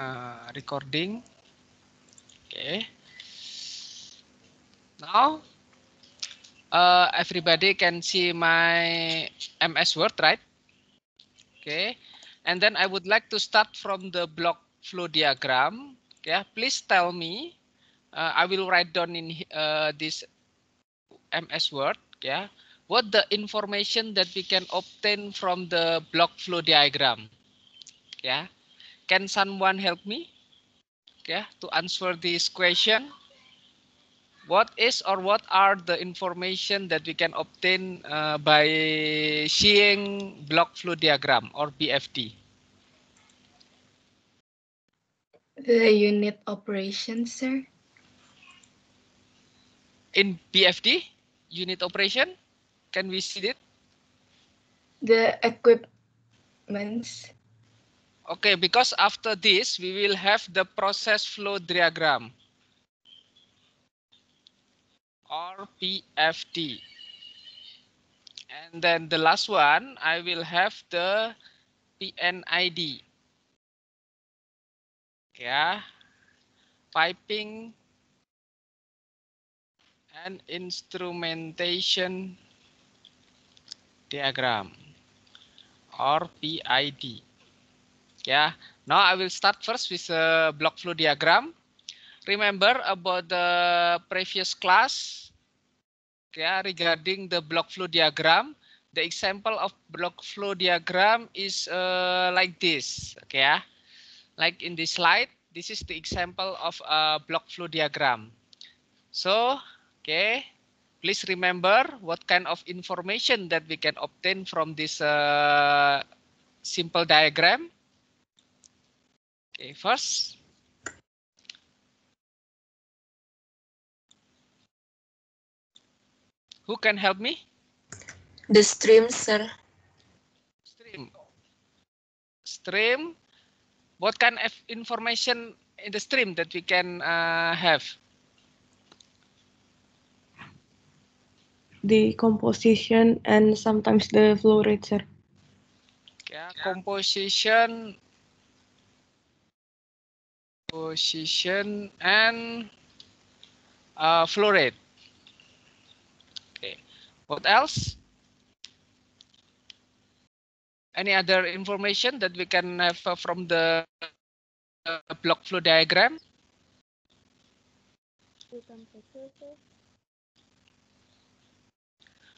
uh, recording. Okay. Now, uh, everybody can see my MS Word, right? Okay. And then I would like to start from the block flow diagram. Okay. Please tell me. Uh, I will write down in uh, this MS Word. Yeah. What the information that we can obtain from the block flow diagram. Yeah. Can someone help me? yeah, to answer this question. What is or what are the information that we can obtain uh, by seeing block flow diagram or BFD? The unit operation, sir. In BFD, unit operation, can we see it? The equipments. Okay, because after this, we will have the process flow diagram or PFD. And then the last one, I will have the PNID. Yeah, piping and instrumentation diagram or PID. Yeah. Now I will start first with a uh, block flow diagram. Remember about the previous class yeah, regarding the block flow diagram. The example of block flow diagram is uh, like this. Okay, yeah. Like in this slide, this is the example of a block flow diagram. So, okay, please remember what kind of information that we can obtain from this uh, simple diagram. Okay, first. Who can help me? The stream, sir. Stream. Stream. What kind of information in the stream that we can uh, have? The composition and sometimes the flow rate, sir. Yeah, composition position and uh, flow rate. Okay. What else? Any other information that we can have from the uh, block flow diagram?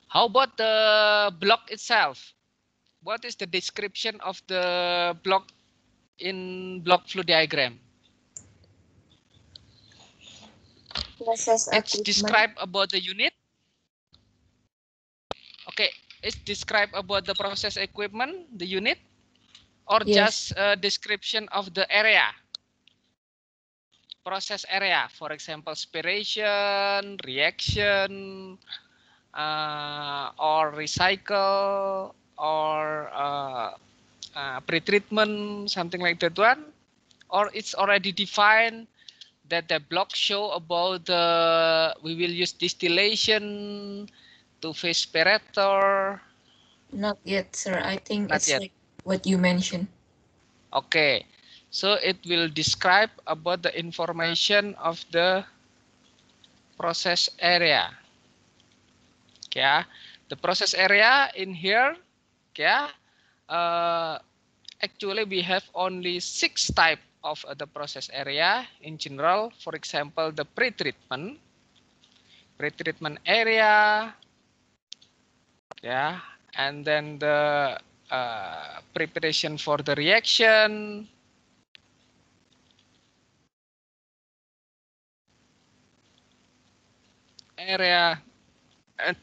How about the block itself? What is the description of the block in block flow diagram? It's describe about the unit. Okay, it's describe about the process equipment, the unit, or yes. just a description of the area. Process area, for example, spiration, reaction, uh, or recycle, or uh, uh, pretreatment, something like that one. Or it's already defined that the blog show about the we will use distillation to phase separator? Not yet, sir. I think Not it's yet. like what you mentioned. Okay. So it will describe about the information of the process area. Yeah, the process area in here, yeah, uh, actually we have only six type of the process area in general, for example, the pretreatment, pretreatment area, yeah, and then the uh, preparation for the reaction, area, and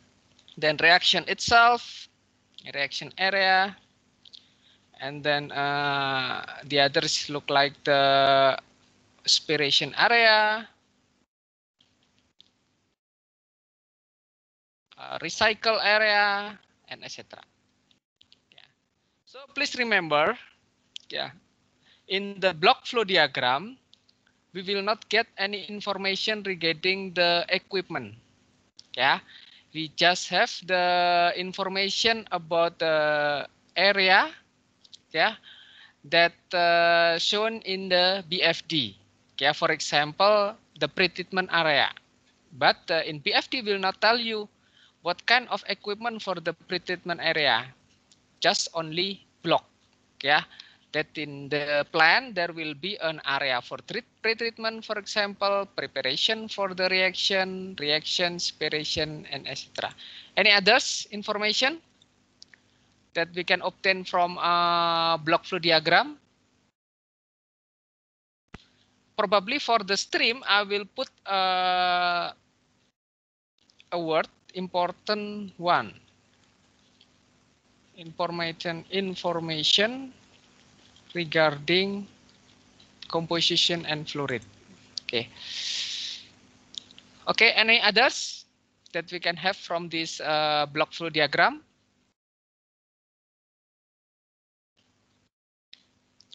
then reaction itself, reaction area, and then uh, the others look like the aspiration area, uh, recycle area, and etc. Yeah. So please remember, yeah, in the block flow diagram, we will not get any information regarding the equipment. Yeah, we just have the information about the area yeah, that uh, shown in the BFD. Yeah, for example, the pretreatment area. But uh, in BFD will not tell you what kind of equipment for the pretreatment area. Just only block. Yeah, that in the plan there will be an area for pretreatment, for example, preparation for the reaction, reaction, separation, and etc. Any others information? that we can obtain from a uh, block flow diagram. Probably for the stream, I will put uh, a word, important one. Information, information regarding composition and flow rate. Okay. Okay, any others that we can have from this uh, block flow diagram?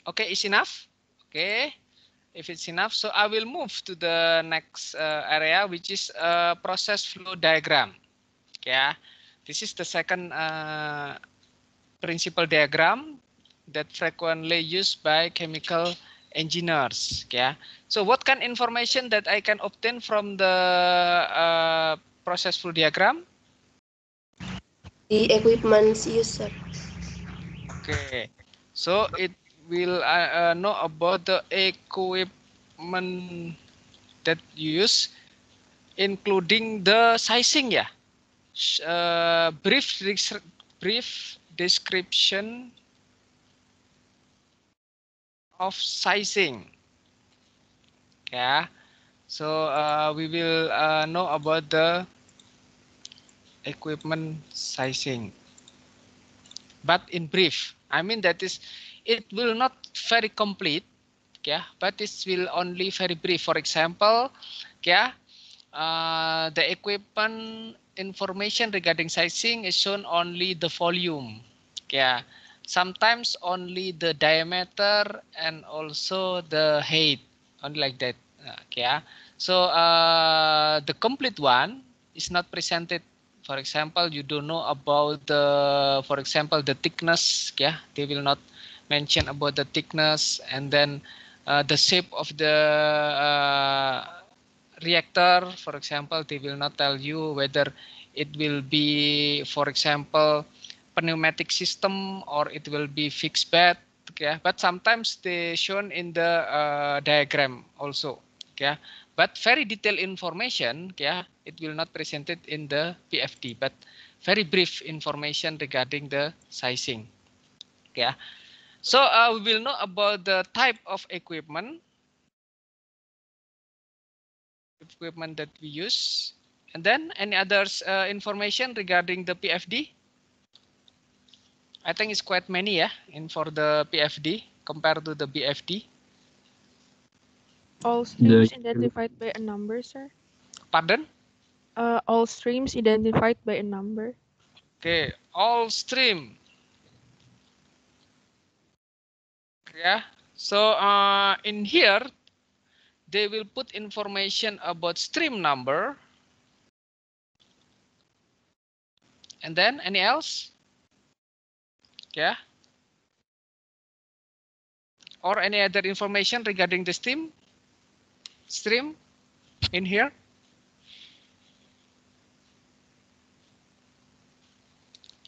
Okay, is enough? Okay. If it's enough, so I will move to the next uh, area, which is uh, process flow diagram. Yeah, this is the second uh, principle diagram that frequently used by chemical engineers. Yeah. So what kind of information that I can obtain from the uh, process flow diagram? The equipment user. Okay. So it will I uh, uh, know about the equipment that you use, including the sizing ya. Uh, brief brief description of sizing. Yeah. So uh, we will uh, know about the equipment sizing. But in brief, I mean that is it will not very complete yeah but it will only very brief for example yeah uh, the equipment information regarding sizing is shown only the volume yeah sometimes only the diameter and also the height only like that yeah so uh, the complete one is not presented for example you don't know about the for example the thickness yeah they will not mentioned about the thickness and then uh, the shape of the uh, reactor for example they will not tell you whether it will be for example pneumatic system or it will be fixed bed Yeah, but sometimes they shown in the uh, diagram also Yeah, but very detailed information yeah it will not presented in the pfd but very brief information regarding the sizing yeah So uh, we will know about the type of equipment, equipment that we use, and then any other uh, information regarding the PFD. I think it's quite many yeah in for the PFD compared to the BFD. All streams identified by a number, sir. Pardon? Uh, all streams identified by a number. Okay, all stream yeah so uh, in here they will put information about stream number and then any else yeah or any other information regarding the stream stream in here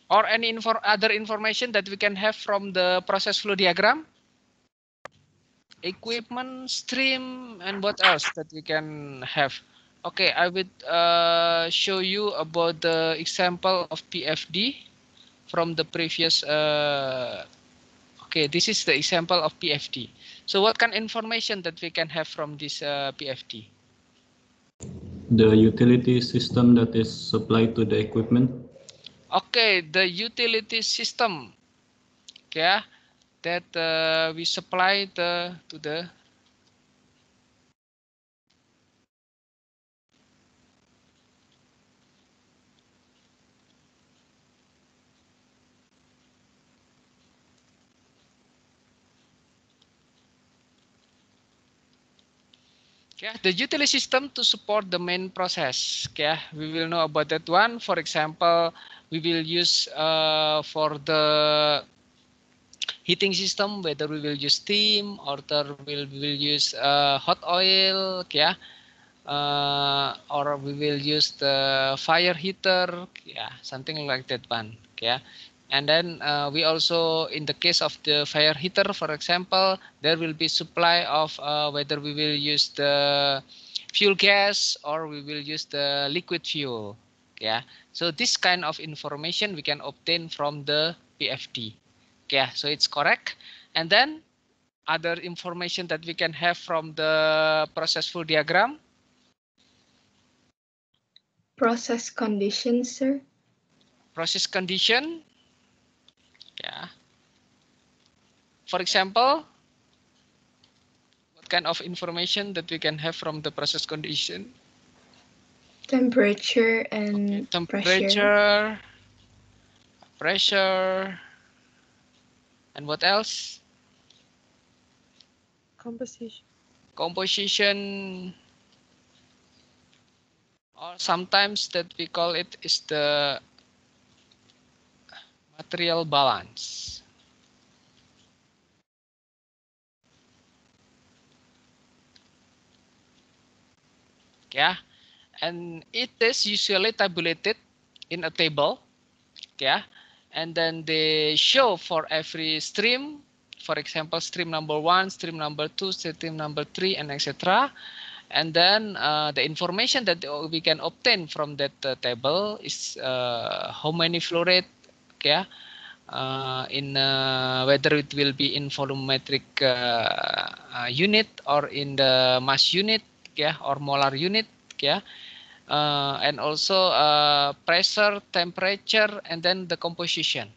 or any infor other information that we can have from the process flow diagram equipment stream and what else that we can have okay i will uh, show you about the example of pfd from the previous uh, okay this is the example of pfd so what kind of information that we can have from this uh, pfd the utility system that is supplied to the equipment okay the utility system okay ah. that uh, we supply the to the yeah, the utility system to support the main process. yeah. we will know about that one. For example, we will use uh, for the heating system, whether we will use steam or we will use uh, hot oil, yeah, uh, or we will use the fire heater, yeah, something like that one, yeah. And then uh, we also, in the case of the fire heater, for example, there will be supply of uh, whether we will use the fuel gas or we will use the liquid fuel, yeah. So this kind of information we can obtain from the PFD yeah so it's correct and then other information that we can have from the process flow diagram process condition sir process condition yeah for example what kind of information that we can have from the process condition temperature and okay. temperature pressure. pressure And what else? Composition. Composition or sometimes that we call it is the material balance. Yeah, and it is usually tabulated in a table. Yeah, and then they show for every stream for example stream number one stream number two stream number three and etc and then uh, the information that we can obtain from that uh, table is uh, how many flow rate yeah uh, in uh, whether it will be in volumetric uh, unit or in the mass unit yeah or molar unit yeah uh, and also uh, pressure, temperature, and then the composition.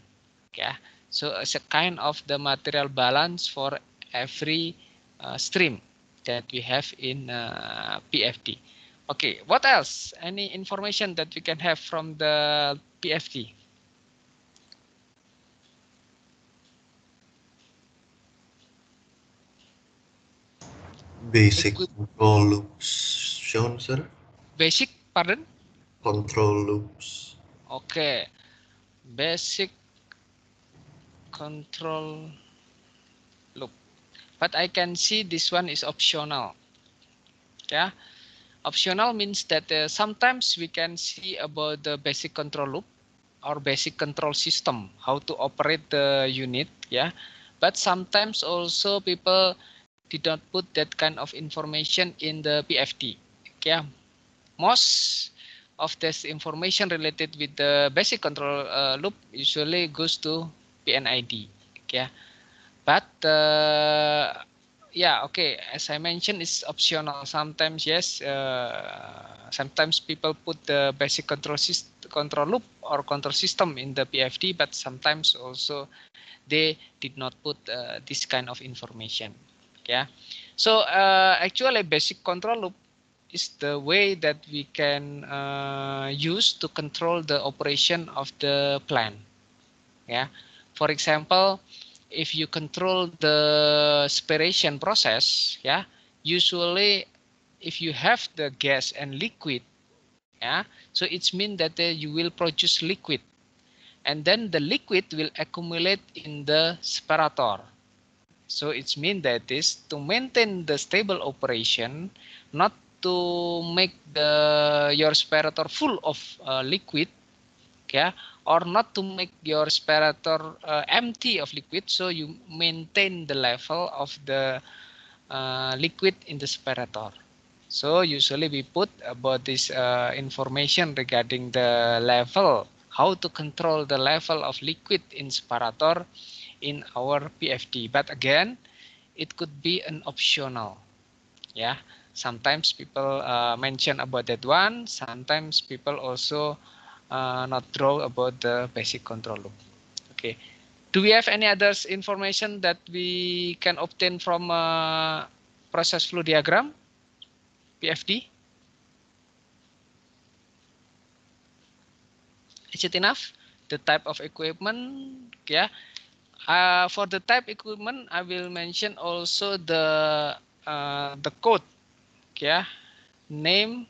Yeah, so it's a kind of the material balance for every uh, stream that we have in uh, PFD. Okay, what else? Any information that we can have from the PFD? Basic control loops shown, sir. Basic Pardon? Control loops. Oke. Okay. Basic control loop. But I can see this one is optional. Yeah. Optional means that uh, sometimes we can see about the basic control loop or basic control system, how to operate the unit, yeah. But sometimes also people did not put that kind of information in the PFD, yeah most of this information related with the basic control uh, loop usually goes to PNID. Yeah, but uh, yeah, okay. As I mentioned, it's optional. Sometimes yes, uh, sometimes people put the basic control system, control loop or control system in the PFD, but sometimes also they did not put uh, this kind of information. Yeah. So uh, actually, basic control loop is the way that we can uh, use to control the operation of the plan. Yeah. For example, if you control the separation process, yeah, usually if you have the gas and liquid, yeah, so it means that uh, you will produce liquid, and then the liquid will accumulate in the separator. So it's mean that is to maintain the stable operation, not to make the your spirator full of uh, liquid yeah or not to make your spirator uh, empty of liquid so you maintain the level of the uh, liquid in the spirator so usually we put about this uh, information regarding the level how to control the level of liquid in spirator in our PFD but again it could be an optional yeah sometimes people uh, mention about that one sometimes people also uh, not draw about the basic control loop okay do we have any others information that we can obtain from a uh, process flow diagram PFD is it enough the type of equipment yeah uh, for the type equipment I will mention also the uh, the code Yeah, name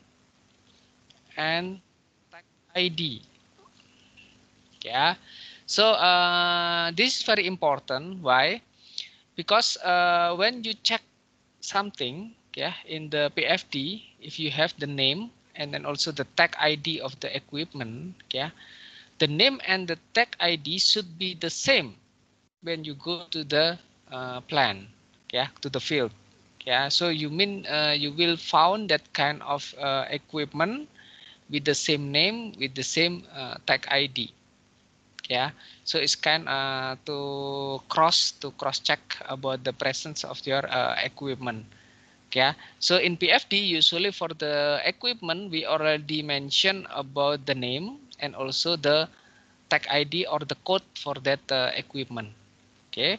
and tag ID. Yeah. So uh, this is very important. Why? Because uh, when you check something, yeah, in the PFD, if you have the name and then also the tag ID of the equipment, yeah, the name and the tag ID should be the same when you go to the uh, plan, yeah, to the field yeah so you mean uh, you will found that kind of uh, equipment with the same name with the same uh, tag id yeah so it's kind uh, to cross to cross check about the presence of your uh, equipment yeah so in pfd usually for the equipment we already mentioned about the name and also the tag id or the code for that uh, equipment okay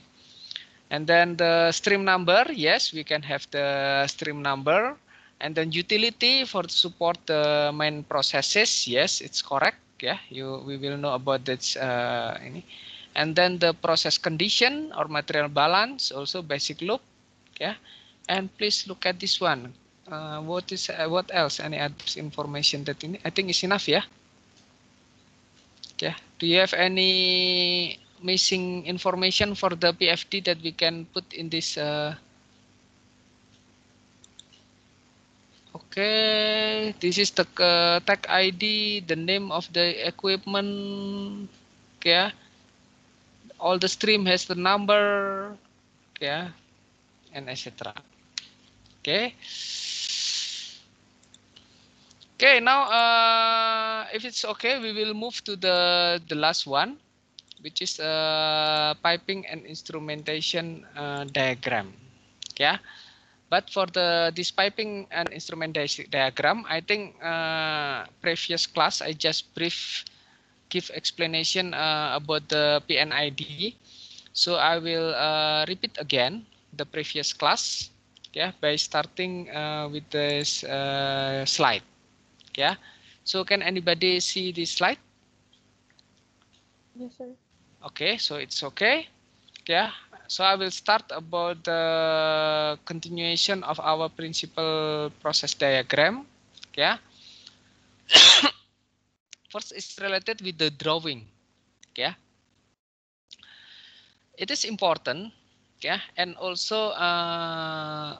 And then the stream number, yes, we can have the stream number. And then utility for support the main processes, yes, it's correct. Yeah, you we will know about this uh, ini. And then the process condition or material balance, also basic loop. Yeah, and please look at this one. Uh, what is uh, what else? Any other information that ini? I think is enough. Yeah. Yeah. Do you have any missing information for the PFD that we can put in this. Uh... Okay, this is the uh, tag ID, the name of the equipment. Yeah, all the stream has the number. Yeah, and etc. Okay. Okay, now uh, if it's okay, we will move to the the last one which is a uh, piping and instrumentation uh, diagram. Yeah, but for the this piping and instrumentation diagram, I think uh, previous class I just brief give explanation uh, about the PNID. So I will uh, repeat again the previous class. Yeah, by starting uh, with this uh, slide. Yeah. So can anybody see this slide? Yes, sir. okay so it's okay yeah so I will start about the continuation of our principal process diagram yeah first it's related with the drawing yeah it is important yeah and also uh,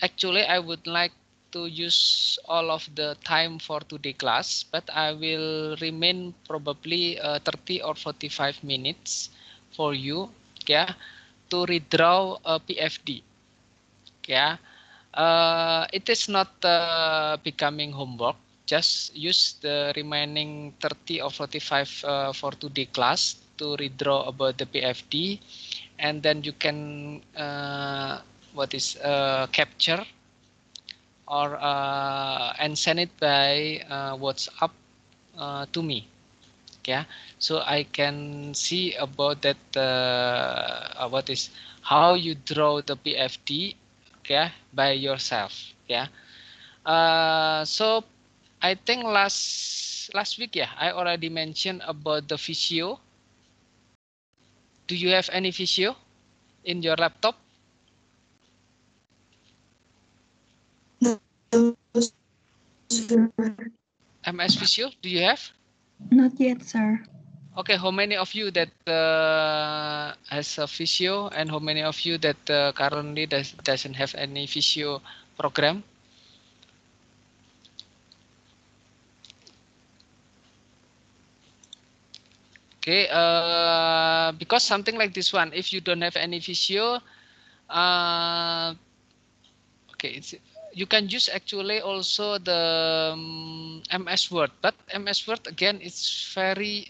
actually I would like to use all of the time for today class, but I will remain probably uh, 30 or 45 minutes for you, yeah, to redraw a PFD, yeah. Uh, it is not uh, becoming homework. Just use the remaining 30 or 45 uh, for today class to redraw about the PFD, and then you can uh, what is uh, capture or uh, and send it by uh, WhatsApp uh, to me. Yeah, so I can see about that. Uh, uh what is how you draw the PFD? Yeah, by yourself. Yeah. Uh, so I think last last week, yeah, I already mentioned about the Visio. Do you have any Visio in your laptop? MS Visio, do you have? Not yet, sir. Okay, how many of you that uh, has a Visio and how many of you that uh, currently does, doesn't have any Visio program? Okay, uh, because something like this one, if you don't have any Visio, uh, okay, it's you can use actually also the um, MS Word, but MS Word again it's very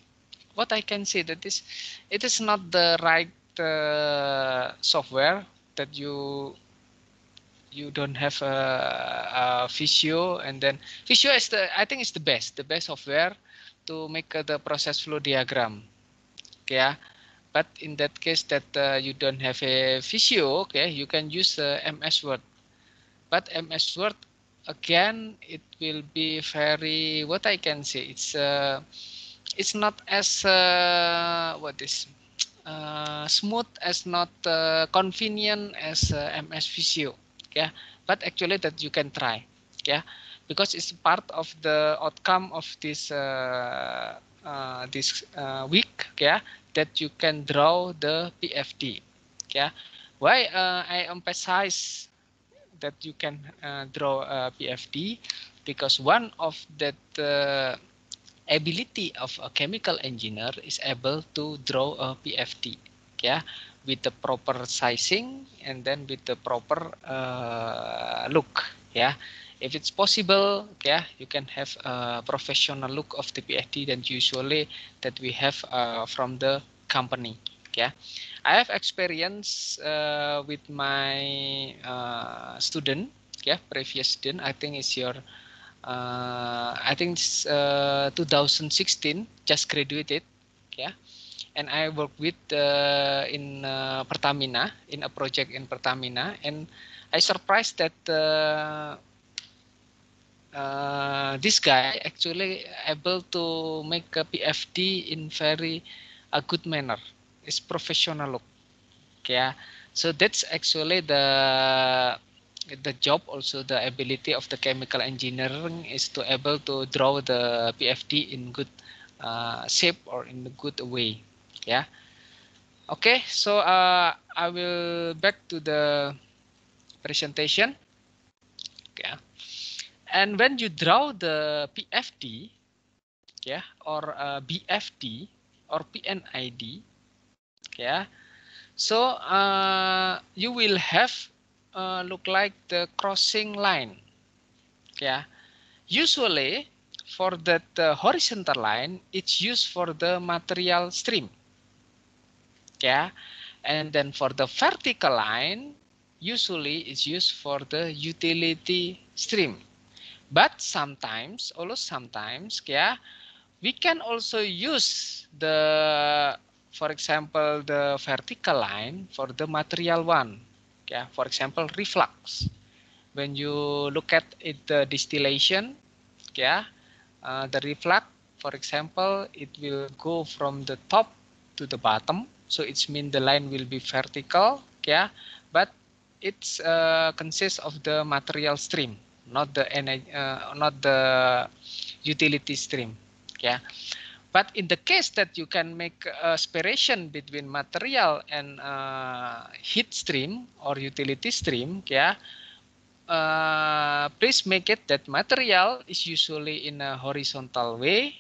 what I can say that is it is not the right uh, software that you you don't have a, a Visio and then Visio is the I think it's the best the best software to make uh, the process flow diagram. yeah. But in that case that uh, you don't have a Visio, okay, you can use uh, MS Word but MS Word again it will be very what I can say it's uh, it's not as uh, what is uh, smooth as not uh, convenient as uh, MS Visio yeah but actually that you can try yeah because it's part of the outcome of this uh, uh, this uh, week yeah that you can draw the PFD yeah why uh, I emphasize that you can uh, draw a PFD because one of that uh, ability of a chemical engineer is able to draw a PFD yeah with the proper sizing and then with the proper uh, look yeah if it's possible yeah you can have a professional look of the PFD than usually that we have uh, from the company ya. I have experience uh, with my uh, student, yeah, previous student. I think is your, uh, I think it's, uh, 2016 just graduated, Yeah. And I work with uh, in uh, Pertamina in a project in Pertamina, and I surprised that. Uh, Uh, this guy actually able to make a PFD in very a uh, good manner is professional look yeah so that's actually the the job also the ability of the chemical engineering is to able to draw the PFD in good uh, shape or in a good way yeah okay so uh, I will back to the presentation yeah and when you draw the PFD yeah or uh, BFD or PNID yeah so uh, you will have uh, look like the crossing line yeah usually for that uh, horizontal line it's used for the material stream yeah and then for the vertical line usually it's used for the utility stream but sometimes also sometimes yeah we can also use the for example, the vertical line for the material one. Yeah, for example, reflux. When you look at it, the distillation, yeah, uh, the reflux, for example, it will go from the top to the bottom. So it's mean the line will be vertical, yeah, but it's uh, consists of the material stream, not the energy, uh, not the utility stream, yeah. But in the case that you can make a uh, separation between material and uh, heat stream or utility stream, yeah, uh, please make it that material is usually in a horizontal way,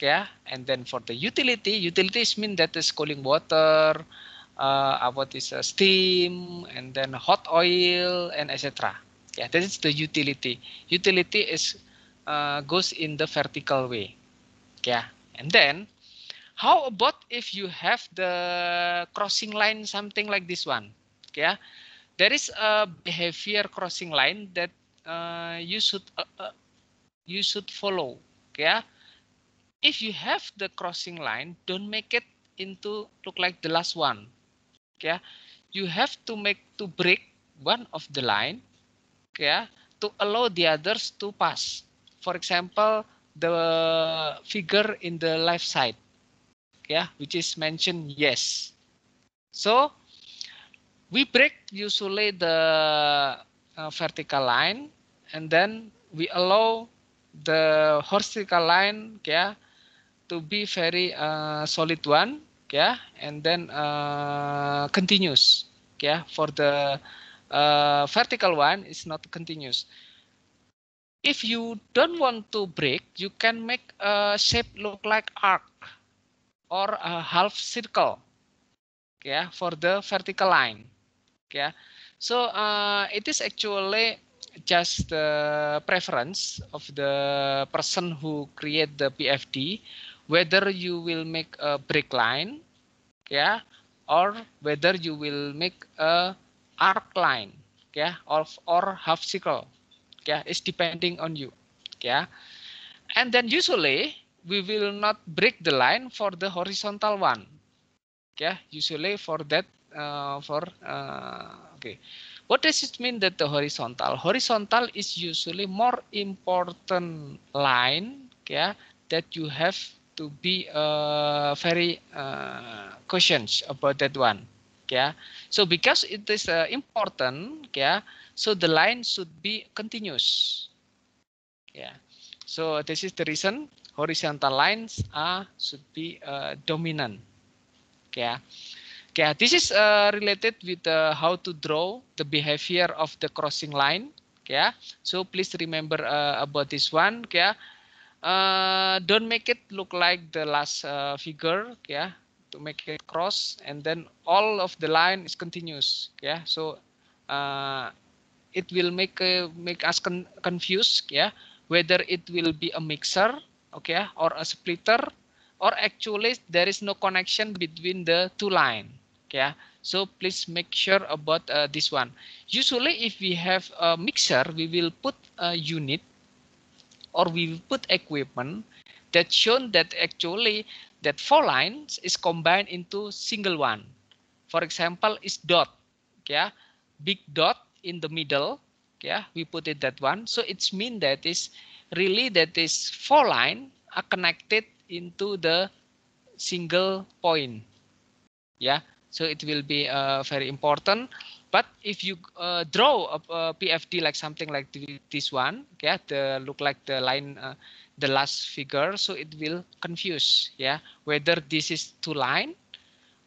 yeah, and then for the utility, utilities mean that is cooling water, uh, what is uh, steam, and then hot oil, and etc. Yeah, that is the utility. Utility is uh, goes in the vertical way, yeah. And then how about if you have the crossing line something like this one? Yeah, there is a behavior crossing line that uh, you should uh, uh, you should follow. Yeah, if you have the crossing line, don't make it into look like the last one. Yeah, you have to make to break one of the line. Yeah, to allow the others to pass. For example, the figure in the left side yeah which is mentioned yes so we break usually the uh, vertical line and then we allow the horizontal line yeah to be very uh, solid one yeah and then uh, continuous yeah for the uh, vertical one is not continuous if you don't want to break, you can make a shape look like arc or a half circle. Yeah, for the vertical line. Yeah, so uh, it is actually just the preference of the person who create the PFD, whether you will make a break line, yeah, or whether you will make a arc line, yeah, or or half circle. Yeah, it's depending on you. Yeah. And then usually we will not break the line for the horizontal one. Yeah, usually for that uh, for uh, okay. What does it mean that the horizontal? Horizontal is usually more important line, yeah, that you have to be uh, very uh, cautious about that one, yeah. So because it is uh, important, yeah, So the line should be continuous. Yeah. So this is the reason horizontal lines are should be uh, dominant. Yeah. Okay, this is uh, related with uh, how to draw the behavior of the crossing line. Yeah, so please remember uh, about this one. Yeah, uh, don't make it look like the last uh, figure. Yeah, to make it cross, and then all of the line is continuous. Yeah, so uh, it will make uh, make us con confused yeah whether it will be a mixer okay or a splitter or actually there is no connection between the two line yeah. so please make sure about uh, this one usually if we have a mixer we will put a unit or we will put equipment that shown that actually that four lines is combined into single one for example is dot yeah big dot in the middle yeah we put it that one so it's mean that is really that is four line are connected into the single point yeah so it will be uh, very important but if you uh, draw a, a, PFD like something like this one yeah the look like the line uh, the last figure so it will confuse yeah whether this is two line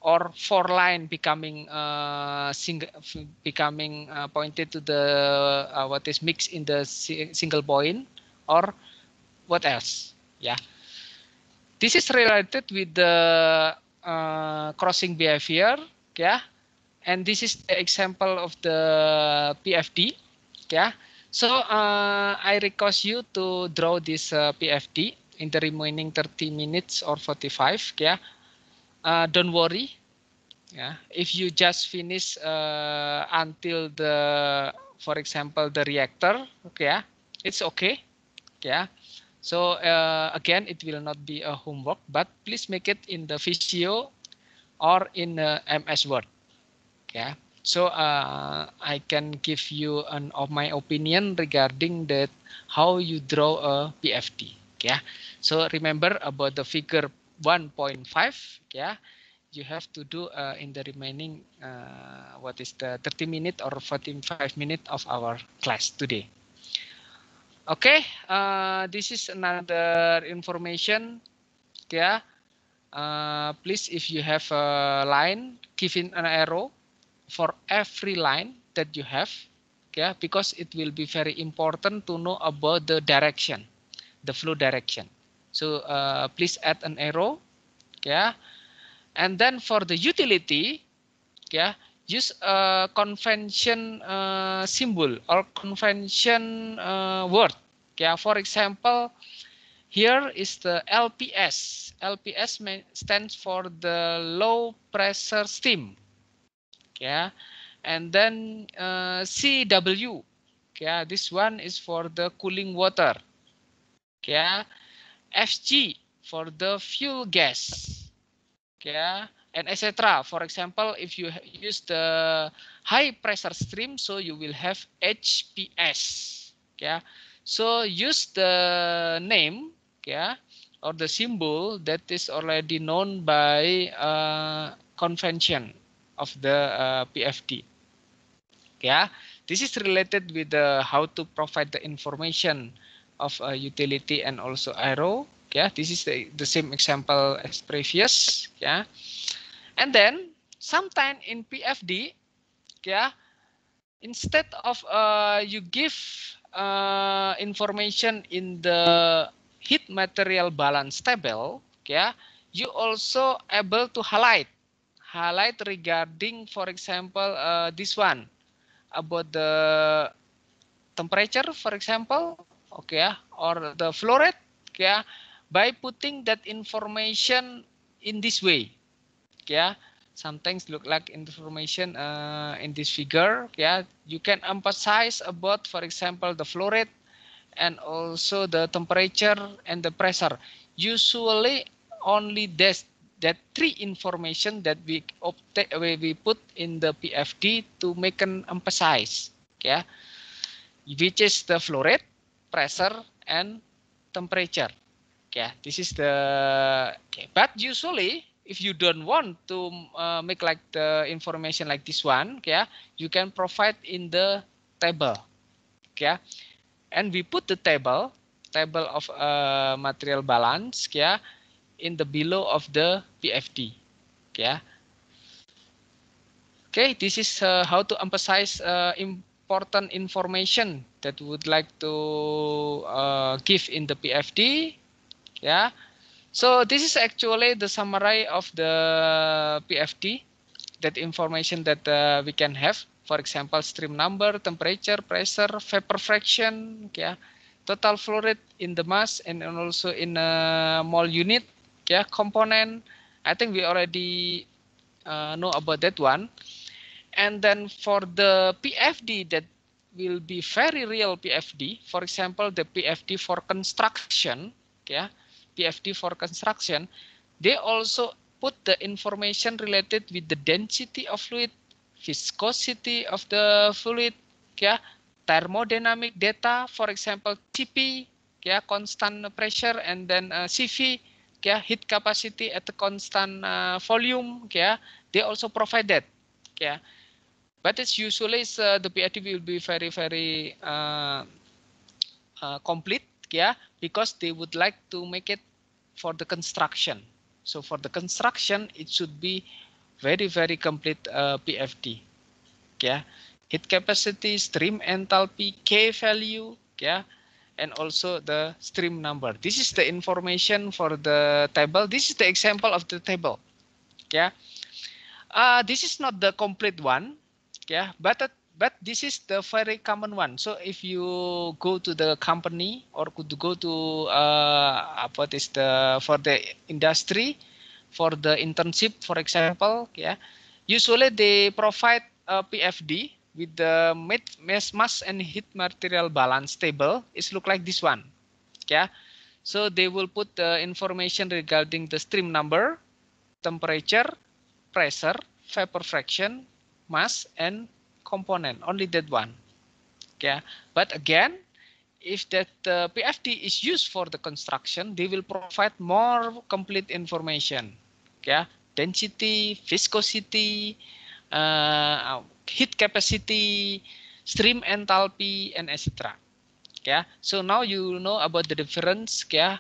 or four line becoming uh, single becoming uh, pointed to the uh, what is mixed in the single point or what else yeah this is related with the uh, crossing behavior yeah and this is the example of the PFD yeah so uh, I request you to draw this uh, PFD in the remaining 30 minutes or 45 yeah uh, don't worry yeah if you just finish uh, until the for example the reactor okay yeah it's okay yeah so uh, again it will not be a homework but please make it in the visio or in uh, ms word yeah so uh, i can give you an of my opinion regarding that how you draw a PFD. yeah so remember about the figure 1.5 ya, you have to do uh, in the remaining uh, what is the 30 minute or 45 minute of our class today okay uh, this is another information yeah uh, please if you have a line give in an arrow for every line that you have yeah because it will be very important to know about the direction the flow direction So uh, please add an arrow. Yeah. And then for the utility, yeah, use a convention uh, symbol or convention uh, word. Yeah. For example, here is the LPS. LPS stands for the low pressure steam. Yeah. And then uh, CW. Yeah. This one is for the cooling water. Yeah. FG for the fuel gas. Yeah, and etc. For example, if you use the high pressure stream, so you will have HPS. Yeah, so use the name. Yeah, or the symbol that is already known by uh, convention of the uh, PFD. Yeah, this is related with the how to provide the information of a utility and also arrow. Yeah, this is the, the same example as previous. Yeah, and then sometimes in PFD, yeah, instead of uh, you give uh, information in the heat material balance table, yeah, you also able to highlight highlight regarding, for example, uh, this one about the temperature, for example, okay ah. or the flow rate okay ah, by putting that information in this way okay ah. sometimes look like information uh, in this figure yeah you can emphasize about for example the flow rate and also the temperature and the pressure usually only this that three information that we obtain we put in the PFD to make an emphasize yeah which is the flow rate pressure and temperature. Yeah, this is the okay. But usually, if you don't want to uh, make like the information like this one, yeah, you can provide in the table, yeah, and we put the table table of uh, material balance, yeah, in the below of the PFD, yeah. Okay, this is uh, how to emphasize uh, important information that would like to uh, give in the PFD. Yeah. So this is actually the summary of the PFD, that information that uh, we can have. For example, stream number, temperature, pressure, vapor fraction, yeah, total flow rate in the mass and also in a uh, mole unit, yeah, component. I think we already uh, know about that one. And then for the PFD that will be very real PFD, for example, the PFD for construction, yeah, PFD for construction, they also put the information related with the density of fluid, viscosity of the fluid, yeah, thermodynamic data, for example, TP, yeah, constant pressure, and then uh, CV, yeah, heat capacity at the constant uh, volume, yeah, they also provide that, yeah. but it's usually uh, the PFD will be very very uh, uh, complete yeah because they would like to make it for the construction so for the construction it should be very very complete uh, PFD yeah heat capacity stream enthalpy K value yeah and also the stream number this is the information for the table this is the example of the table yeah uh, this is not the complete one yeah but that, but this is the very common one so if you go to the company or could go to uh, uh what is the for the industry for the internship for example yeah usually they provide a pfd with the mass mass and heat material balance table it's look like this one yeah so they will put the information regarding the stream number temperature pressure vapor fraction mass and component, only that one. Okay. But again, if that uh, PFD is used for the construction, they will provide more complete information. Okay. Density, viscosity, uh, uh heat capacity, stream enthalpy, and etc. Okay. So now you know about the difference. Okay.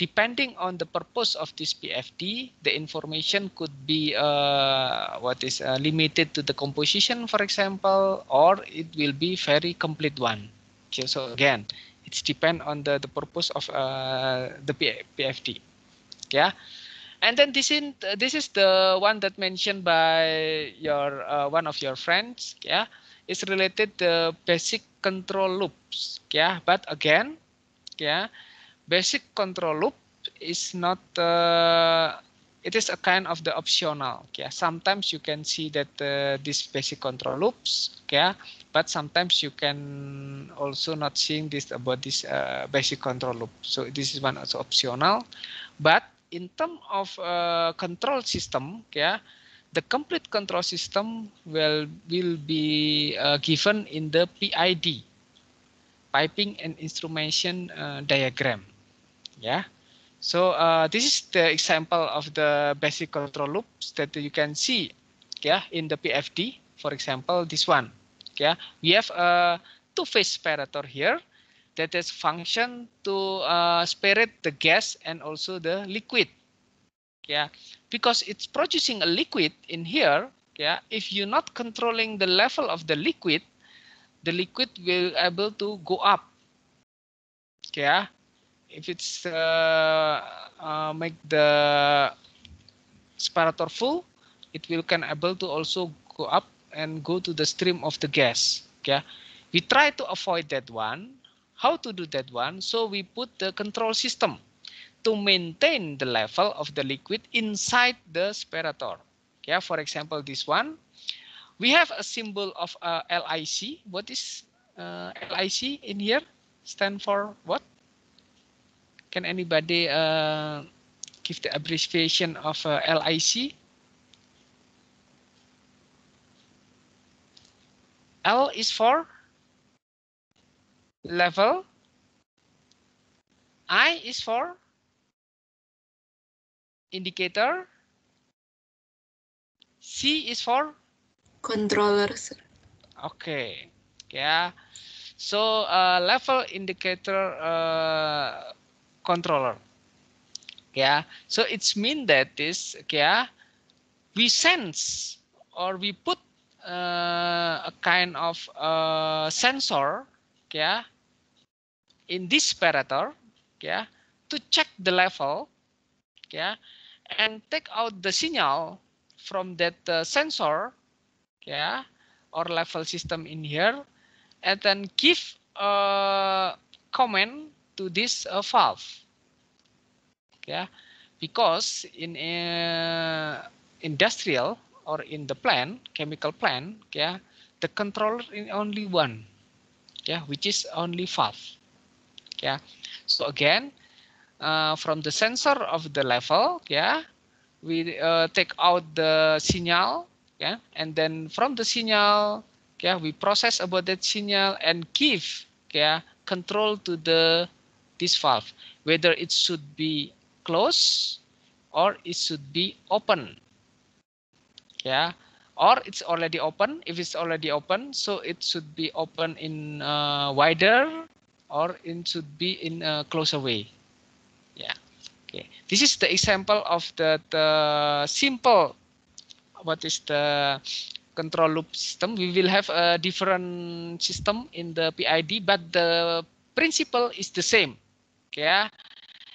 Depending on the purpose of this PFD, the information could be uh, what is uh, limited to the composition, for example, or it will be very complete one. Okay, so again, it's depend on the, the purpose of uh, the PFD. Yeah. And then this in this is the one that mentioned by your uh, one of your friends. Yeah, it's related the basic control loops. Yeah, but again, yeah, basic control loop is not uh, it is a kind of the optional yeah sometimes you can see that uh, this basic control loops yeah but sometimes you can also not seeing this about this uh, basic control loop so this is one also optional but in term of uh, control system yeah the complete control system will will be uh, given in the PID piping and instrumentation uh, diagram Yeah. So uh, this is the example of the basic control loops that you can see yeah, in the PFD. For example, this one. Yeah, we have a two-phase separator here that is function to uh, separate the gas and also the liquid. Yeah, because it's producing a liquid in here. Yeah, if you're not controlling the level of the liquid, the liquid will able to go up. Yeah, if it's uh, uh, make the separator full, it will can able to also go up and go to the stream of the gas. Yeah, we try to avoid that one. How to do that one? So we put the control system to maintain the level of the liquid inside the separator. Yeah, for example, this one, we have a symbol of uh, LIC. What is uh, LIC in here? Stand for what? Can anybody uh, give the abbreviation of uh, LIC? L is for level. I is for indicator. C is for controllers. Okay, yeah. So uh, level indicator uh, controller yeah so it's mean that this yeah we sense or we put uh, a kind of uh, sensor yeah in this parator yeah to check the level yeah and take out the signal from that uh, sensor yeah or level system in here and then give a uh, comment to this uh, valve yeah because in uh, industrial or in the plant chemical plant yeah the controller is only one yeah which is only valve yeah so again uh, from the sensor of the level yeah we uh, take out the signal yeah and then from the signal yeah we process about that signal and give yeah control to the this valve whether it should be closed or it should be open yeah or it's already open if it's already open so it should be open in uh, wider or it should be in a closer way yeah okay this is the example of the, the simple what is the control loop system we will have a different system in the PID but the principle is the same yeah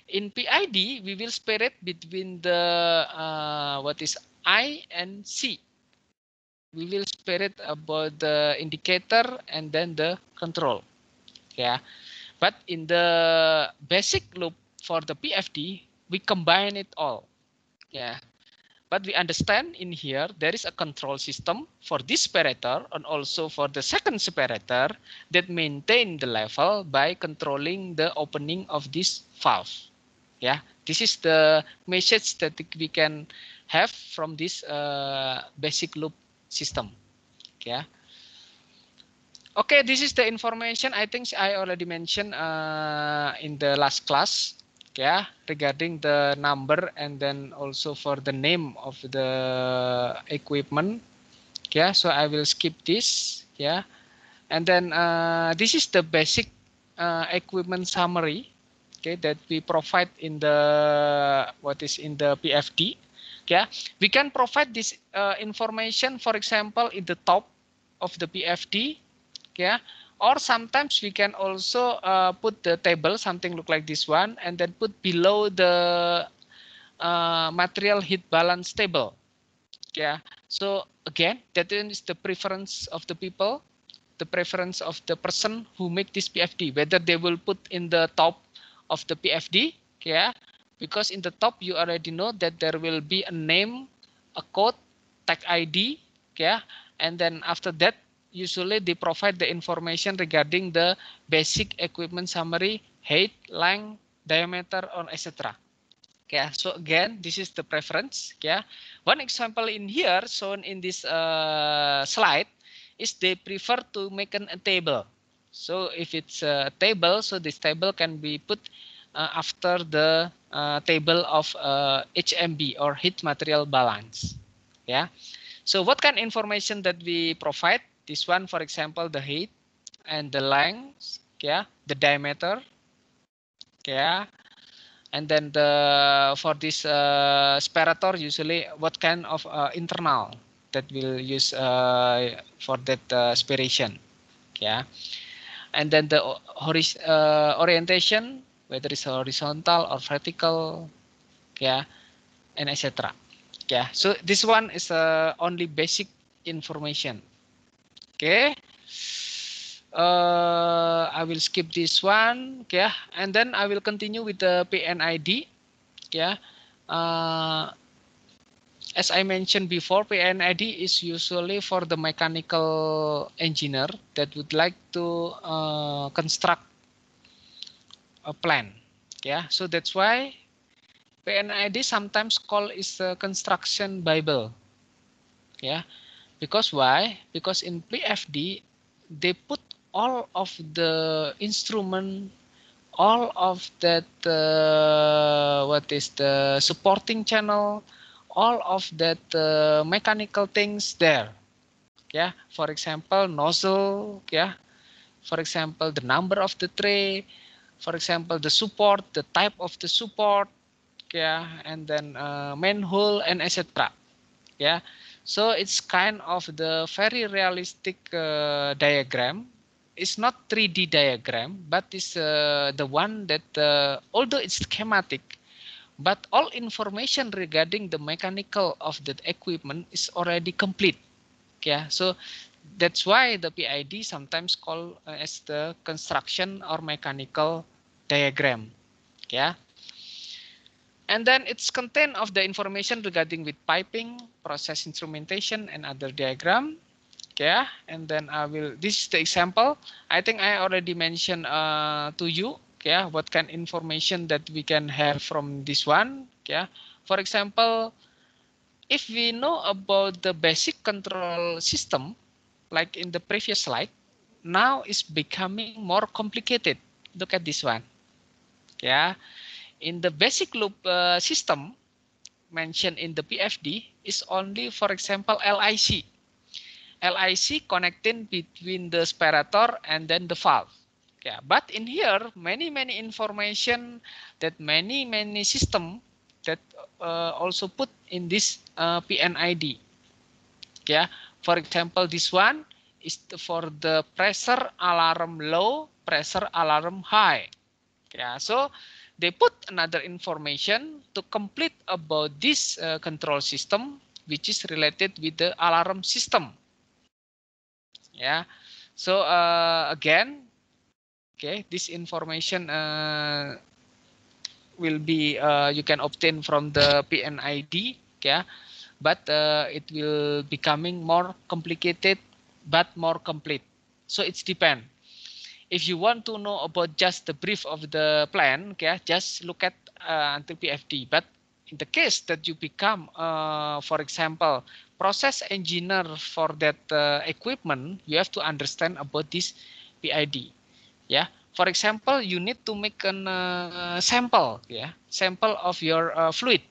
in PID we will separate between the uh, what is I and C we will separate about the indicator and then the control yeah but in the basic loop for the PFD we combine it all yeah But we understand in here there is a control system for this separator and also for the second separator that maintain the level by controlling the opening of this valve. Yeah, this is the message that we can have from this uh, basic loop system. Yeah. Okay, this is the information I think I already mentioned uh, in the last class yeah regarding the number and then also for the name of the equipment yeah so i will skip this yeah and then uh, this is the basic uh, equipment summary okay that we provide in the what is in the pfd yeah we can provide this uh, information for example in the top of the pfd yeah or sometimes we can also uh, put the table something look like this one and then put below the uh, material heat balance table yeah so again that is the preference of the people the preference of the person who make this pfd whether they will put in the top of the pfd yeah because in the top you already know that there will be a name a code tag id yeah and then after that usually they provide the information regarding the basic equipment summary, height, length, diameter, or etc. Okay, so again, this is the preference. Yeah, one example in here shown in this uh, slide is they prefer to make an, a table. So if it's a table, so this table can be put uh, after the uh, table of uh, HMB or heat material balance. Yeah. So what kind of information that we provide? this one, for example, the height and the length, yeah, the diameter, yeah, and then the for this uh, sparator usually what kind of uh, internal that will use uh, for that uh, yeah, and then the uh, orientation whether it's horizontal or vertical, yeah, and etc. Yeah, so this one is uh, only basic information Okay. Uh, eh, I will skip this one. Okay. Ya. And then I will continue with the PNID. Yeah. Ya. Uh, as I mentioned before, PNID is usually for the mechanical engineer that would like to uh, construct a plan. Yeah, so that's why PNID sometimes called is the construction Bible. Yeah, Because why? Because in PFD, they put all of the instrument, all of that, uh, what is the supporting channel, all of that uh, mechanical things there. Yeah, for example, nozzle, yeah. For example, the number of the tray, for example, the support, the type of the support, yeah, and then uh, manhole and etc. Yeah, So it's kind of the very realistic uh, diagram. It's not 3D diagram, but it's uh, the one that uh, although it's schematic, but all information regarding the mechanical of that equipment is already complete. Yeah, so that's why the PID sometimes called uh, as the construction or mechanical diagram. Yeah. And then it's content of the information regarding with piping, process instrumentation, and other diagram. Yeah, and then I will, this is the example. I think I already mentioned uh, to you, yeah, what kind of information that we can have from this one. Yeah, for example, if we know about the basic control system, like in the previous slide, now it's becoming more complicated. Look at this one. Yeah, in the basic loop uh, system mentioned in the PFD is only, for example, LIC. LIC connecting between the separator and then the valve. Yeah, but in here, many, many information that many, many system that uh, also put in this uh, PNID. Yeah, for example, this one is for the pressure alarm low, pressure alarm high. Yeah, so they put another information to complete about this uh, control system which is related with the alarm system. Yeah. So uh, again, okay, this information uh, will be uh, you can obtain from the PNID, yeah, but uh, it will becoming more complicated, but more complete. So it's depend. if you want to know about just the brief of the plan, okay, just look at uh, until PFD. But in the case that you become, uh, for example, process engineer for that uh, equipment, you have to understand about this PID. Yeah. For example, you need to make a uh, sample, yeah, sample of your uh, fluid,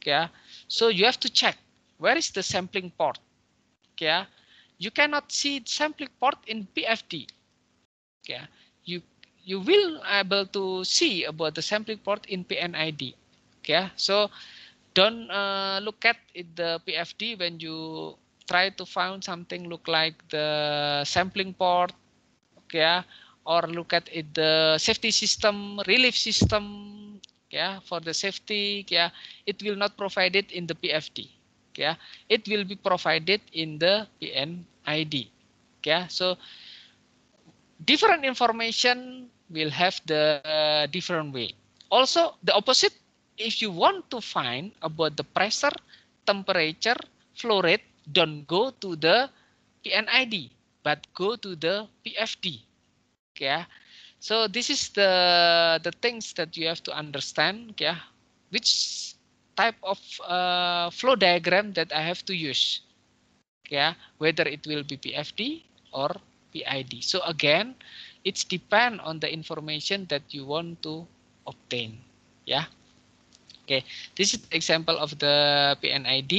yeah. So you have to check where is the sampling port, yeah. You cannot see sampling port in PFD yeah, you you will able to see about the sampling port in PNID. Okay, ya. so don't uh, look at the PFD when you try to find something look like the sampling port. Okay, ya. or look at it, the safety system, relief system. Yeah, ya, for the safety, yeah, it will not provide it in the PFD. Yeah, it will be provided in the PNID. Yeah, so different information will have the uh, different way. Also, the opposite, if you want to find about the pressure, temperature, flow rate, don't go to the PNID, but go to the PFD. Yeah. So this is the the things that you have to understand. Yeah. Which type of uh, flow diagram that I have to use. Yeah. Whether it will be PFD or PID. So again, it's depend on the information that you want to obtain. Yeah. Okay, this is example of the PNID.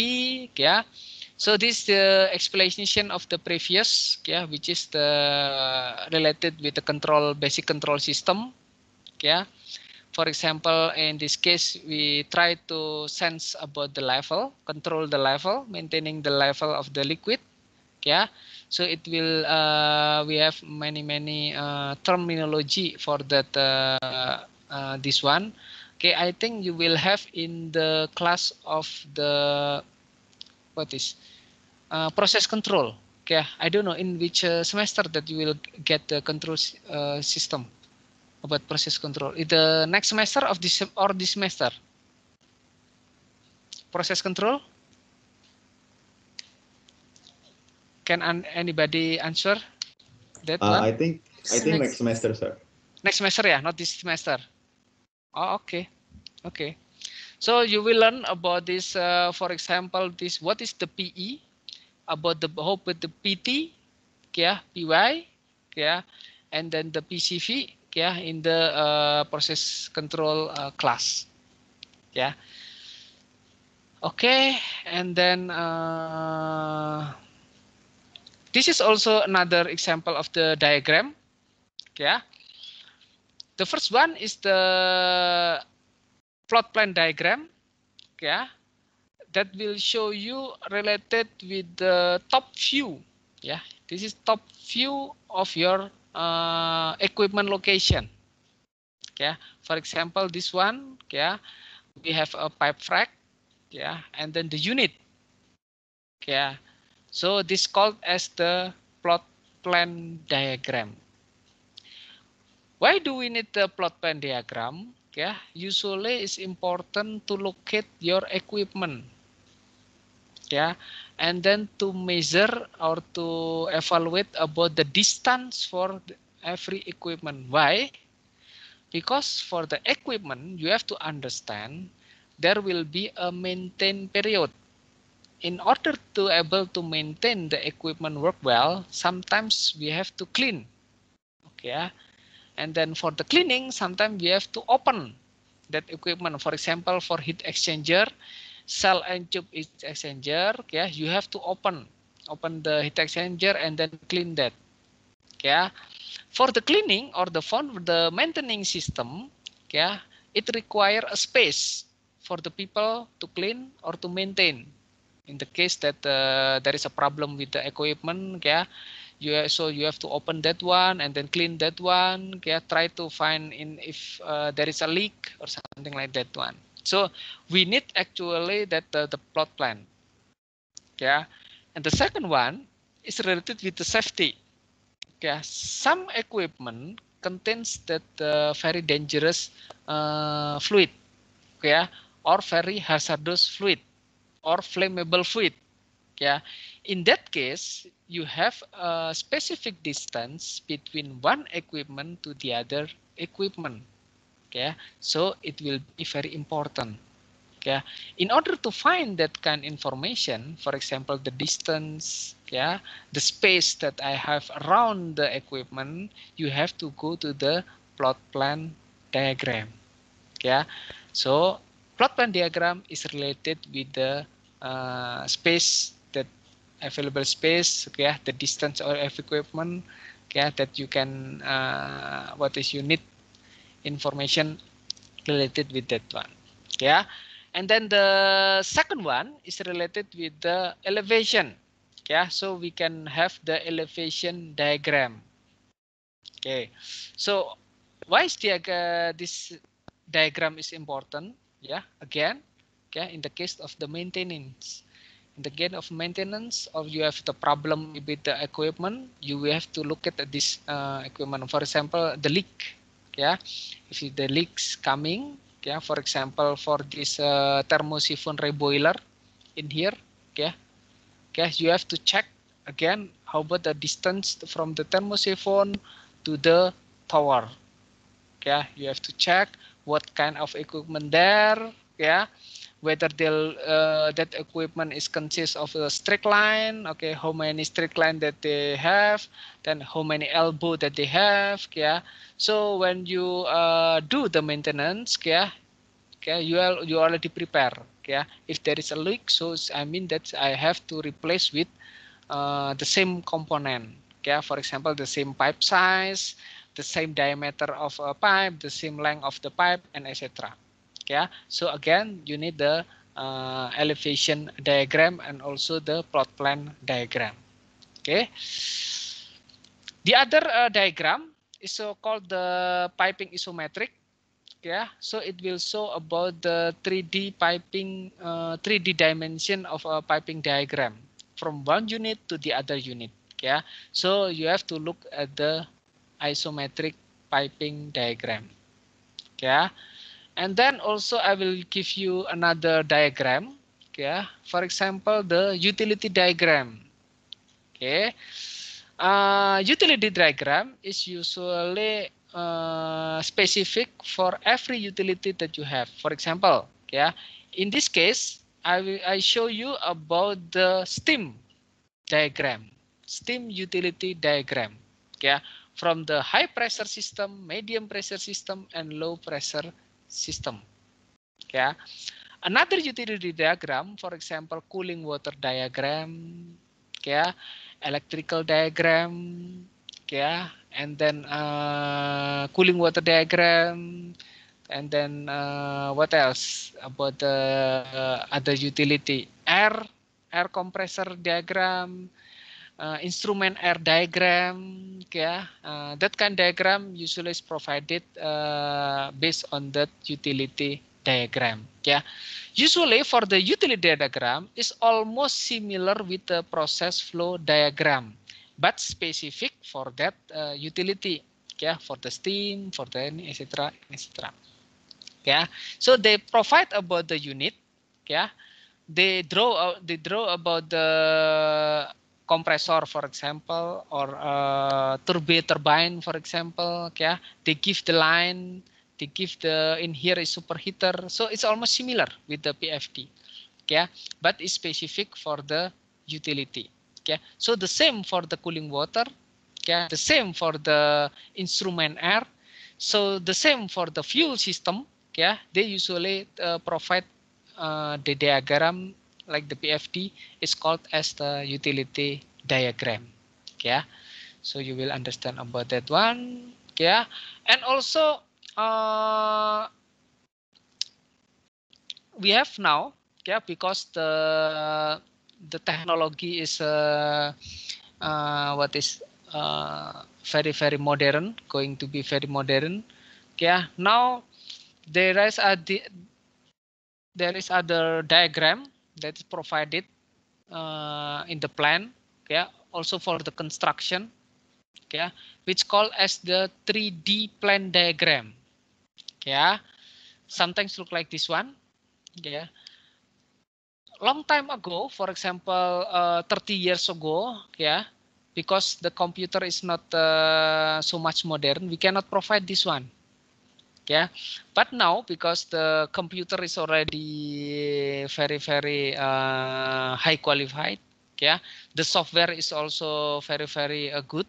Yeah. So this is the explanation of the previous, yeah, which is the related with the control basic control system. Yeah. For example, in this case, we try to sense about the level, control the level, maintaining the level of the liquid. Yeah so it will uh, we have many many uh, terminology for that uh, uh, this one okay i think you will have in the class of the what is uh, process control okay i don't know in which uh, semester that you will get the control system about process control in the next semester of this or this semester process control Can un- anybody answer that uh, one? I think I think next, next semester, sir. Next semester, yeah, not this semester. Oh, okay, okay. So you will learn about this. Uh, for example, this what is the PE, about the hope with the PT, yeah, PY, yeah, and then the PCV, yeah, in the uh, process control uh, class, yeah. Okay, and then. Uh, this is also another example of the diagram. Yeah. The first one is the plot plan diagram. Yeah. That will show you related with the top view. Yeah. This is top view of your uh, equipment location. Yeah. For example, this one. Yeah. We have a pipe frac. Yeah. And then the unit. Yeah So this called as the plot plan diagram. Why do we need the plot plan diagram? Yeah, usually it's important to locate your equipment. Yeah, and then to measure or to evaluate about the distance for every equipment. Why? Because for the equipment, you have to understand there will be a maintain period in order to able to maintain the equipment work well, sometimes we have to clean. Okay. Ya. And then for the cleaning, sometimes we have to open that equipment. For example, for heat exchanger, cell and tube heat exchanger, yeah, ya, you have to open, open the heat exchanger and then clean that. Yeah. Ya. For the cleaning or the for the maintaining system, yeah, it require a space for the people to clean or to maintain. in the case that uh, there is a problem with the equipment yeah you so you have to open that one and then clean that one yeah try to find in if uh, there is a leak or something like that one so we need actually that uh, the plot plan yeah and the second one is related with the safety yeah some equipment contains that uh, very dangerous uh, fluid yeah or very hazardous fluid or flammable fluid. Yeah. In that case, you have a specific distance between one equipment to the other equipment. yeah. So it will be very important. yeah. In order to find that kind of information, for example, the distance, yeah, the space that I have around the equipment, you have to go to the plot plan diagram. Yeah. So plot plan diagram is related with the uh, space that available space, okay, ah, the distance or equipment, okay, ah, that you can uh, what is you need information related with that one, okay ah. And then the second one is related with the elevation, okay So we can have the elevation diagram. Okay, so why is the, uh, this diagram is important? yeah again okay in the case of the maintenance in the case of maintenance or you have the problem with the equipment you will have to look at this uh, equipment for example the leak yeah if the leaks coming yeah for example for this uh, thermosiphon reboiler in here yeah. okay you have to check again how about the distance from the thermosiphon to the tower Yeah, you have to check what kind of equipment there, yeah, whether they'll, uh, that equipment is consist of a strict line, okay, how many strict line that they have, then how many elbow that they have, yeah. So when you uh, do the maintenance, yeah, okay, ya, you are you already prepare, yeah. If there is a leak, so I mean that I have to replace with uh, the same component, yeah. For example, the same pipe size, the same diameter of a pipe, the same length of the pipe, and etc. Yeah. So again, you need the uh, elevation diagram and also the plot plan diagram. Okay. The other uh, diagram is so called the piping isometric. Yeah. So it will show about the 3D piping, uh, 3D dimension of a piping diagram from one unit to the other unit. Yeah. So you have to look at the isometric piping diagram. Yeah. Ya. And then also I will give you another diagram. Yeah. Ya. For example, the utility diagram. Okay. Uh, utility diagram is usually uh, specific for every utility that you have. For example, yeah, ya. in this case, I will I show you about the STEAM diagram, STEAM utility diagram. Yeah, from the high pressure system, medium pressure system, and low pressure system. Yeah. Another utility diagram, for example, cooling water diagram, yeah, electrical diagram, yeah, and then uh, cooling water diagram, and then uh, what else about the uh, other utility? Air, air compressor diagram, uh, instrument air diagram yeah uh, that kind of diagram usually is provided uh, based on that utility diagram yeah usually for the utility diagram is almost similar with the process flow diagram but specific for that uh, utility yeah for the steam for the etc etc yeah so they provide about the unit yeah they draw uh, they draw about the compressor, for example, or uh, turbine, for example. Yeah, they give the line, they give the in here is superheater, so it's almost similar with the PFD. Yeah, but it's specific for the utility. yeah. so the same for the cooling water. yeah. the same for the instrument air. So the same for the fuel system. Yeah, they usually uh, provide uh, the diagram like the PFD is called as the utility diagram. Yeah, so you will understand about that one. Yeah, and also uh, we have now. Yeah, because the the technology is uh, uh, what is uh, very very modern, going to be very modern. Yeah, now there is a there is other diagram that is provided uh, in the plan yeah. also for the construction yeah. which called as the 3d plan diagram yeah. sometimes look like this one yeah. long time ago for example uh, 30 years ago yeah because the computer is not uh, so much modern we cannot provide this one yeah but now because the computer is already very very uh, high qualified yeah the software is also very very uh, good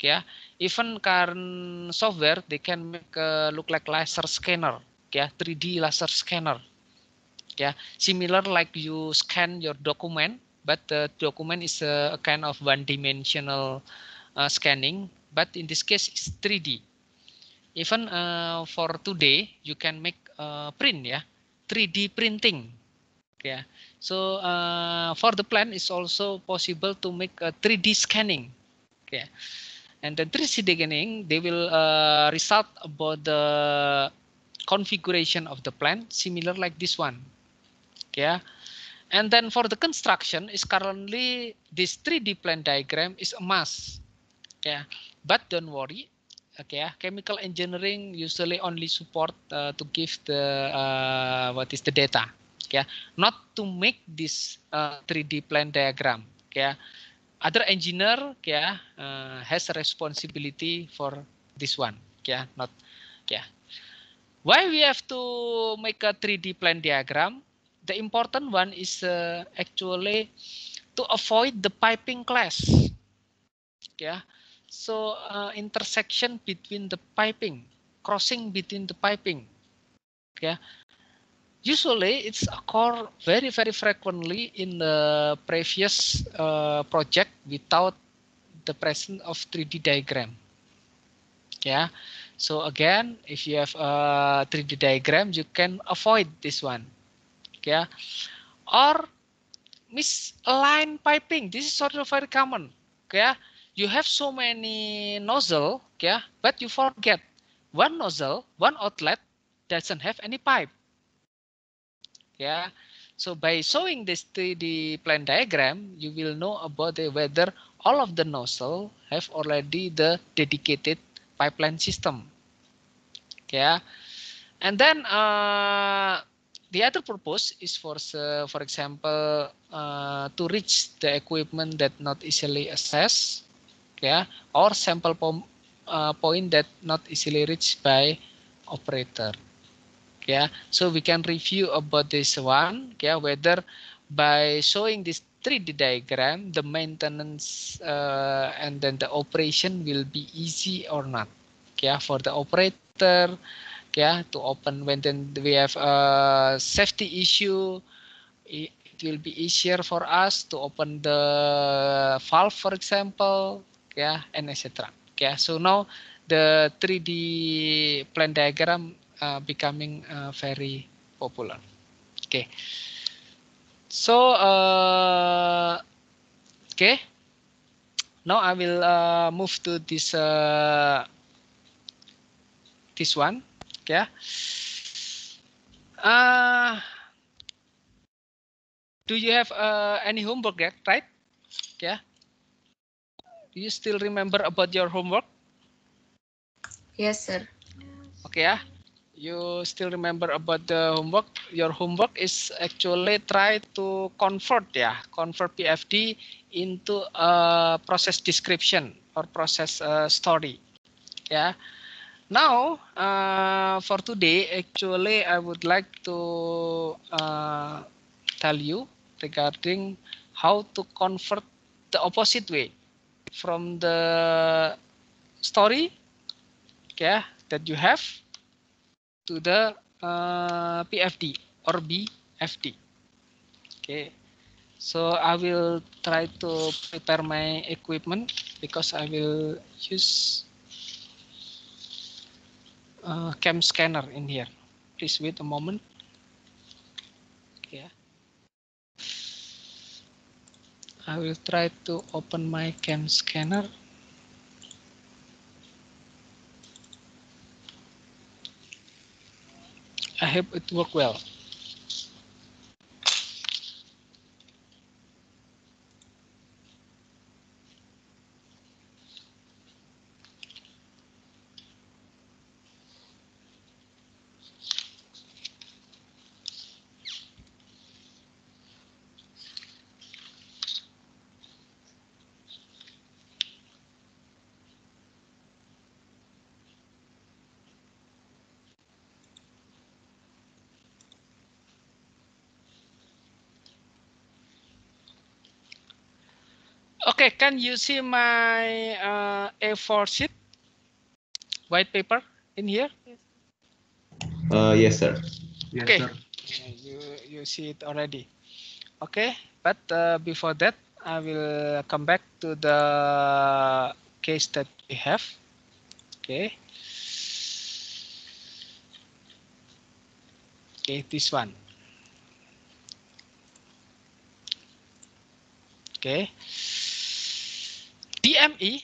yeah even current software they can make uh, look like laser scanner yeah 3d laser scanner yeah similar like you scan your document but the document is uh, a, kind of one dimensional uh, scanning but in this case it's 3d even uh, for today you can make uh, print ya yeah, 3D printing ya yeah. so uh, for the plan is also possible to make a 3D scanning ya yeah. and then 3D scanning they will uh, result about the configuration of the plan, similar like this one yeah and then for the construction is currently this 3D plan diagram is a ya yeah but don't worry okay yeah. chemical engineering usually only support uh, to give the uh, what is the data okay yeah. not to make this uh, 3d plan diagram okay yeah. other engineer okay ah, uh, has a responsibility for this one okay ah, not okay ah. why we have to make a 3d plan diagram the important one is uh, actually to avoid the piping class yeah so uh, intersection between the piping, crossing between the piping. Yeah. Usually it's occur very, very frequently in the previous uh, project without the presence of 3D diagram. Yeah. So again, if you have a 3D diagram, you can avoid this one. Yeah. Or misaligned piping. This is sort of very common. Yeah you have so many nozzle, yeah, but you forget one nozzle, one outlet doesn't have any pipe. Yeah, so by showing this 3D plan diagram, you will know about whether all of the nozzle have already the dedicated pipeline system. Yeah, and then uh, the other purpose is for uh, for example uh, to reach the equipment that not easily accessed yeah, or sample po uh, point that not easily reached by operator. Yeah, so we can review about this one. Yeah, whether by showing this 3D diagram, the maintenance uh, and then the operation will be easy or not. Yeah, for the operator, yeah, to open when then we have a safety issue, it will be easier for us to open the valve, for example. yeah, and etc. Yeah, so now the 3D plan diagram uh, becoming uh, very popular. Okay, so uh, okay, now I will uh, move to this uh, this one. Yeah. Uh, do you have uh, any homework yet, right? Yeah you still remember about your homework? Yes, sir. Okay, yeah. You still remember about the homework? Your homework is actually try to convert ya, yeah, convert PFD into a process description or process uh, story. Yeah. Now, uh, for today, actually, I would like to uh, tell you regarding how to convert the opposite way from the story yeah, that you have to the uh, PFD or BFD. Okay, so I will try to prepare my equipment because I will use uh, cam scanner in here. Please wait a moment. I will try to open my cam scanner. I hope it worked well. Okay, can you see my uh, A4 sheet, white paper in here? Yes. Uh, yes, sir. Yes, okay, sir. you you see it already. Okay, but uh, before that, I will come back to the case that we have. Okay. Okay, this one. Okay. DME,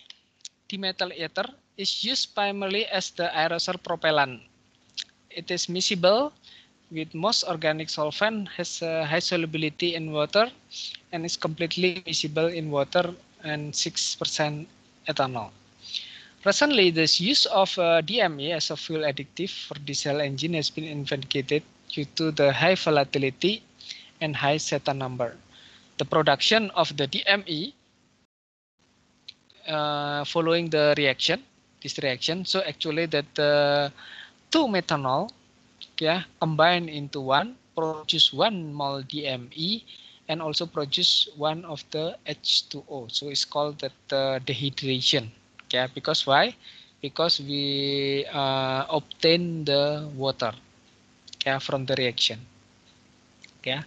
dimethyl ether, is used primarily as the aerosol propellant. It is miscible with most organic solvent, has a high solubility in water, and is completely miscible in water and 6% ethanol. Recently, the use of uh, DME as a fuel additive for diesel engine has been investigated due to the high volatility and high zeta number. The production of the DME uh, following the reaction, this reaction. So actually that the uh, two methanol yeah, combine into one, produce one mole DME and also produce one of the H2O. So it's called that uh, dehydration. Yeah, because why? Because we uh, obtain the water yeah, from the reaction. Yeah.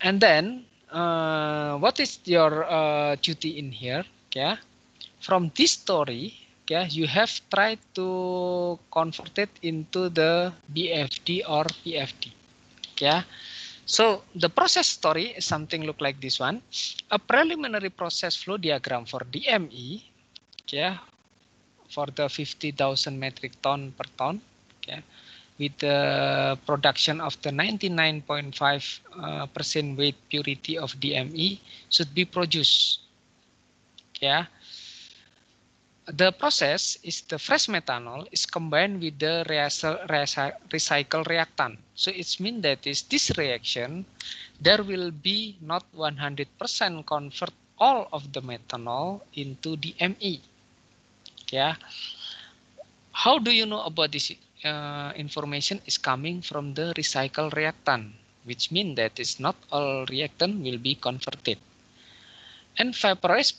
And then uh, what is your uh, duty in here? Yeah from this story yeah you have tried to convert it into the bfd or pfd yeah so the process story is something look like this one a preliminary process flow diagram for dme yeah for the 50000 metric ton per ton yeah with the production of the 99.5 uh, percent weight purity of DME should be produced. Yeah, the process is the fresh methanol is combined with the recycle reactant. So it means that is this reaction, there will be not 100% convert all of the methanol into the ME. Yeah. How do you know about this uh, information is coming from the recycle reactant, which means that is not all reactant will be converted. And vaporized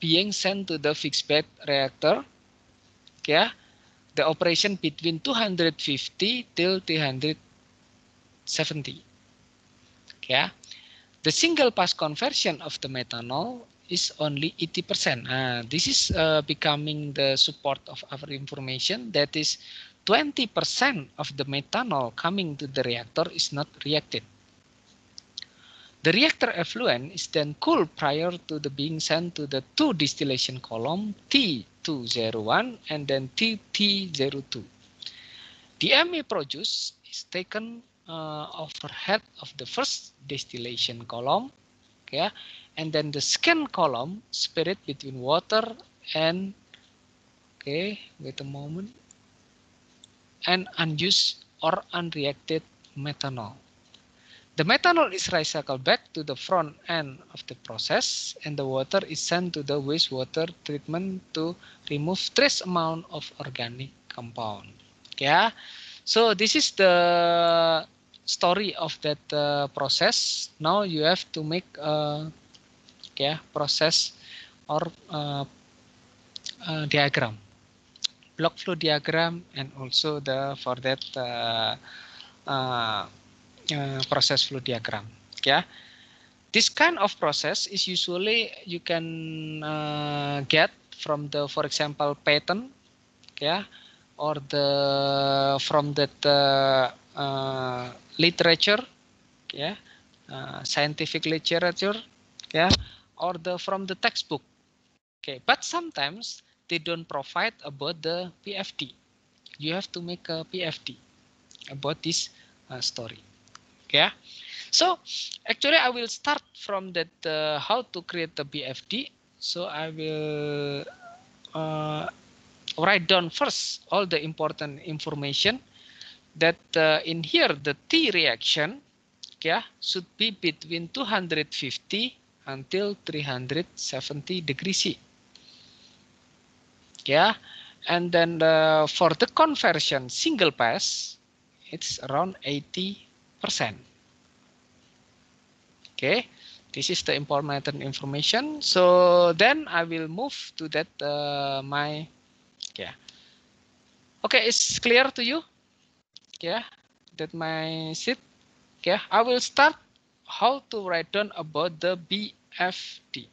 being sent to the fixed bed reactor. Yeah, the operation between 250 till 370. Yeah, the single pass conversion of the methanol is only 80%. Uh, nah, this is uh, becoming the support of our information that is 20% of the methanol coming to the reactor is not reacted. The reactor effluent is then cooled prior to the being sent to the two distillation column T201 and then t 02 The ME produce is taken uh, overhead of the first distillation column, yeah, and then the second column spirit between water and okay, wait a moment, and unused or unreacted methanol. The methanol is recycled back to the front end of the process and the water is sent to the wastewater treatment to remove trace amount of organic compound. Yeah. So this is the story of that uh, process. Now you have to make uh, a ya, yeah, process or uh, uh, diagram, block flow diagram and also the for that uh, uh, Eh, process flow diagram. Yeah, this kind of process is usually you can uh, get from the, for example, pattern. Yeah, or the from the uh, literature. Yeah, scientific literature. Yeah, or the from the textbook. Okay, but sometimes they don't provide about the PFD. You have to make a PFD about this uh, story yeah so actually i will start from that uh, how to create the bfd so i will uh, write down first all the important information that uh, in here the t reaction yeah should be between 250 until 370 degree c yeah and then uh, for the conversion single pass it's around 80 Okay, this is the important information. So then I will move to that uh, my yeah. Okay, it's clear to you? Yeah, that my sheet. Yeah, I will start how to write down about the BFD.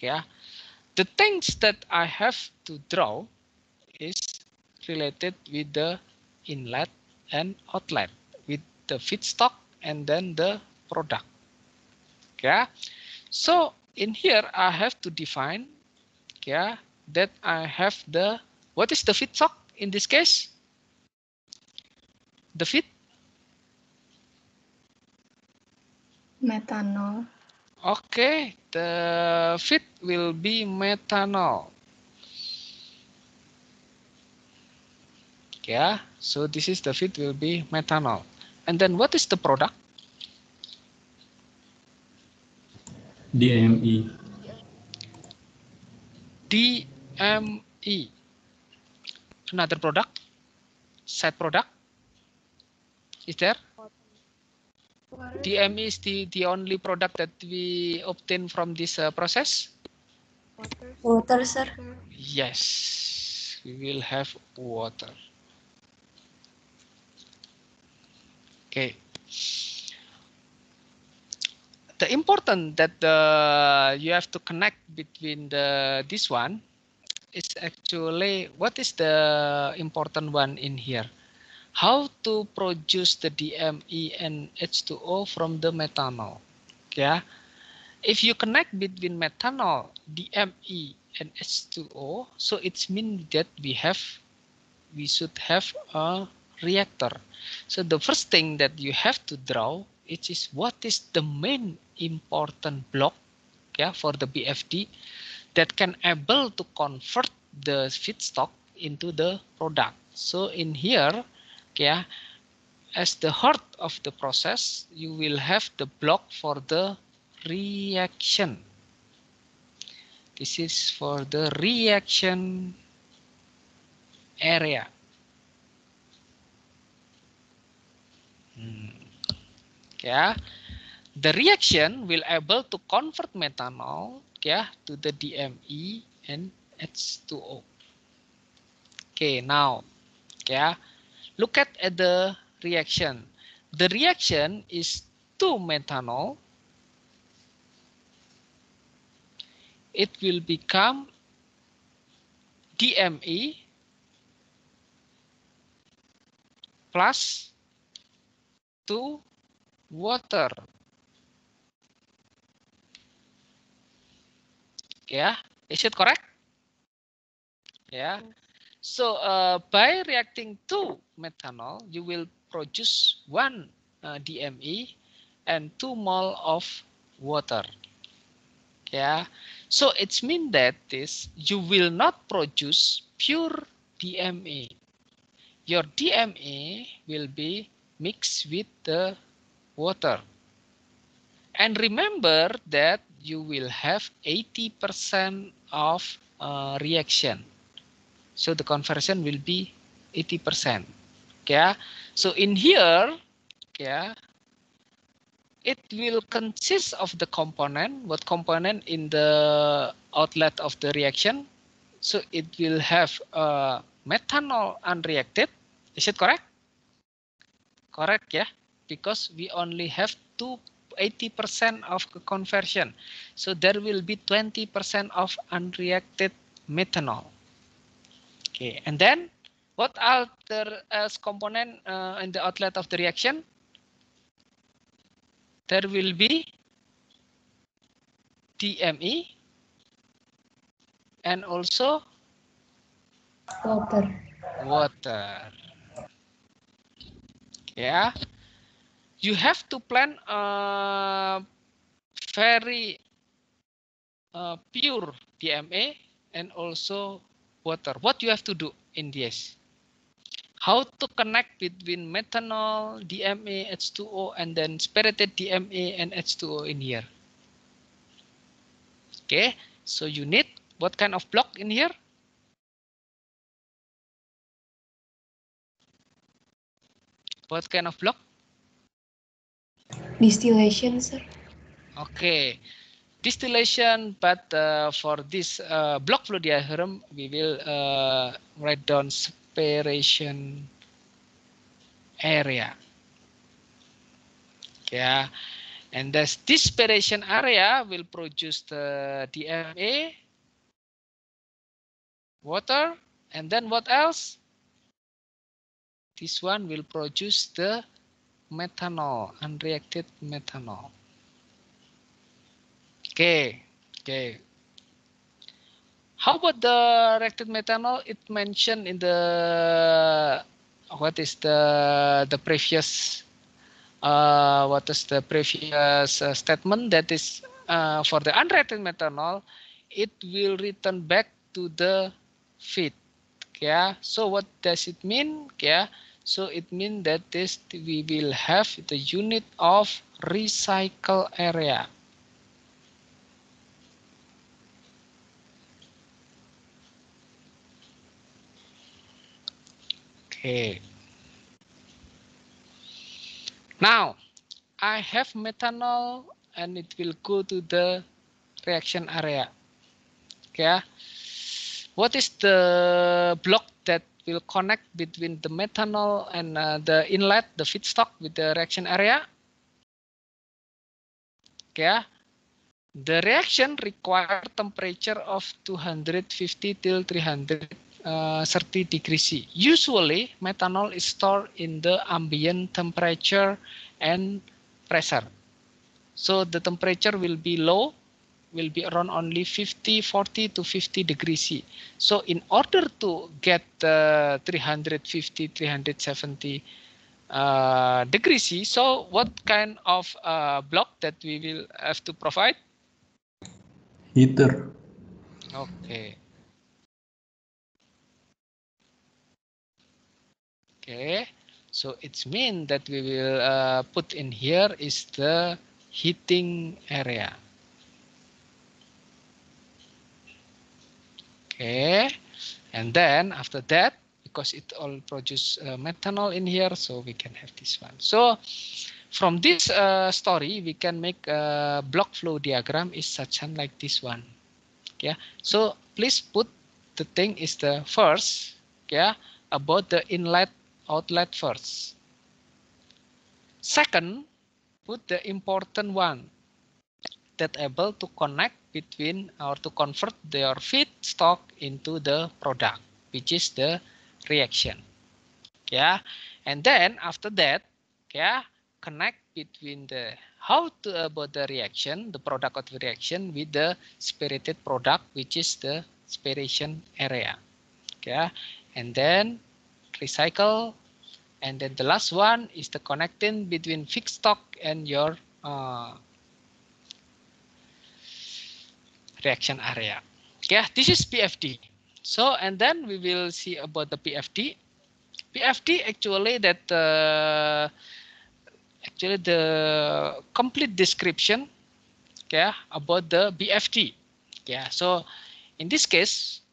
Yeah, the things that I have to draw is related with the inlet and outlet the feedstock and then the product. Yeah. So in here, I have to define yeah, that I have the, what is the feedstock in this case? The feed? Methanol. Okay, the feed will be methanol. Yeah, so this is the feed will be methanol. And then what is the product? DME. DME. Another product? Set product? Is there? DME is the, the only product that we obtain from this uh, process? Water, sir. Yes, we will have water. Okay. The important that the uh, you have to connect between the this one is actually what is the important one in here? How to produce the DME and H2O from the methanol. Yeah. If you connect between methanol, DME, and H2O, so it's mean that we have we should have a reactor. So the first thing that you have to draw it is what is the main important block yeah, for the BFD that can able to convert the feedstock into the product. So in here, yeah, as the heart of the process, you will have the block for the reaction. This is for the reaction area. Hmm. Yeah. The reaction will able to convert methanol yeah, to the DME and H2O. Okay, now yeah, look at, at the reaction. The reaction is to methanol. It will become DME plus to water. Yeah, is it correct? Yeah. So uh, by reacting to methanol, you will produce one uh, DME and two mole of water. Yeah. So it's mean that this you will not produce pure DME. Your DME will be mix with the water. And remember that you will have 80% of uh, reaction. So the conversion will be 80%. Yeah. So in here, yeah, it will consist of the component. What component in the outlet of the reaction? So it will have uh, methanol unreacted. Is it correct? correct yeah because we only have two 80% of conversion so there will be 20% of unreacted methanol okay and then what are the as uh, component uh, in the outlet of the reaction there will be TME and also water water yeah you have to plan a very uh, pure DMA and also water what you have to do in this how to connect between methanol DMA H2O and then spirited DMA and H2O in here okay so you need what kind of block in here What kind of block? Distillation, sir. Okay. Distillation, but uh, for this uh, block flow diagram, we will uh, write down separation area. Yeah. And this dispersion area will produce the DMA, water, and then what else? This one will produce the methanol, unreacted methanol. Okay, okay. How about the reacted methanol? It mentioned in the what is the the previous uh, what is the previous uh, statement that is uh, for the unreacted methanol, it will return back to the feed. Yeah. So what does it mean? Yeah. so it means that this we will have the unit of recycle area okay now I have methanol and it will go to the reaction area. Okay. Ah. What is the block will connect between the methanol and uh, the inlet, the feedstock with the reaction area. Yeah. The reaction require temperature of 250 till 330 uh, degrees C. Usually, methanol is stored in the ambient temperature and pressure. So the temperature will be low will be around only 50, 40 to 50 degrees C. So in order to get uh, 350, 370 uh, degrees C, so what kind of uh, block that we will have to provide? Heater. Okay. Okay, so it's mean that we will uh, put in here is the heating area. Okay. And then after that, because it all produce uh, methanol in here, so we can have this one. So from this uh, story, we can make a uh, block flow diagram is such and like this one. Yeah. So please put the thing is the first. Yeah. About the inlet outlet first. Second, put the important one that able to connect between or to convert their feedstock into the product, which is the reaction. Yeah, and then after that, yeah, connect between the how to about the reaction, the product of the reaction with the spirited product, which is the spiration area. Yeah, and then recycle. And then the last one is the connecting between feedstock and your uh, reaction area. Okay, this is PFD. So, and then we will see about the PFD. PFD actually that uh, actually the complete description Yeah, about the BFD. Yeah. so in this case,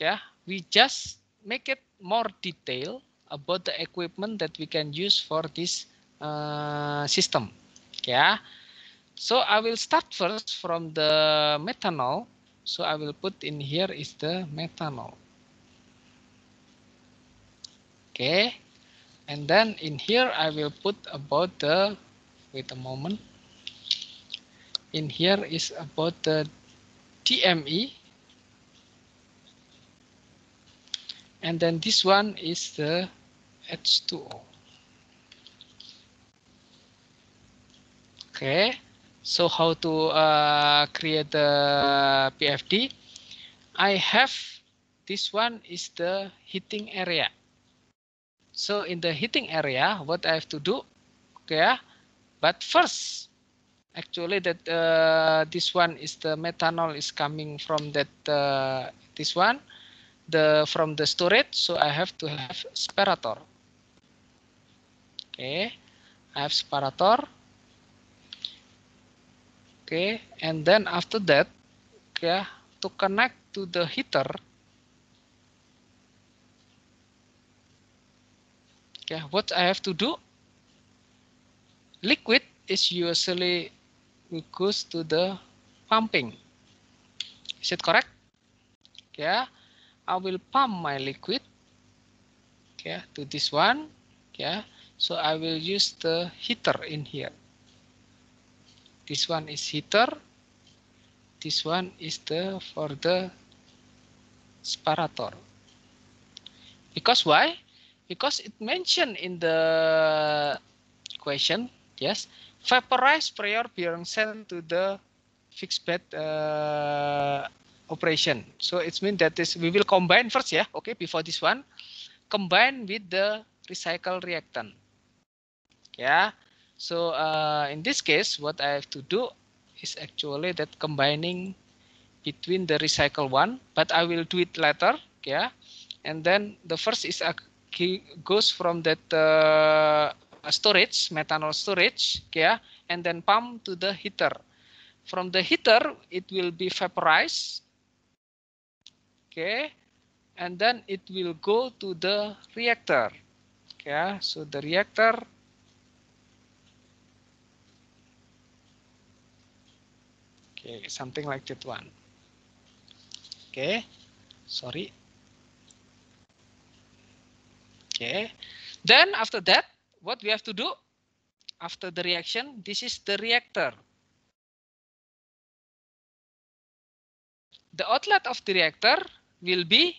yeah, we just make it more detail about the equipment that we can use for this uh, system. Yeah. So I will start first from the methanol. So I will put in here is the methanol. Okay. And then in here I will put about the, wait a moment. In here is about the TME. And then this one is the H2O. Okay so how to uh, create the PFD I have this one is the heating area so in the heating area what I have to do okay ah, but first actually that uh, this one is the methanol is coming from that uh, this one the from the storage so I have to have separator okay I have separator okay and then after that yeah to connect to the heater yeah, what I have to do liquid is usually goes to the pumping is it correct yeah I will pump my liquid yeah to this one yeah so I will use the heater in here This one is heater. This one is the for the separator. Because why? Because it mentioned in the question, yes, vaporize prior being sent to the fixed bed uh, operation. So it means that is we will combine first yeah, okay, before this one, combine with the recycle reactant. yeah. So uh, in this case, what I have to do is actually that combining between the recycle one, but I will do it later. Yeah. And then the first is uh, key goes from that uh, storage, methanol storage, yeah, and then pump to the heater. From the heater, it will be vaporized, okay, and then it will go to the reactor, yeah. So the reactor Okay, something like that one. Oke, okay, sorry. Oke, okay. then after that, what we have to do after the reaction? This is the reactor. The outlet of the reactor will be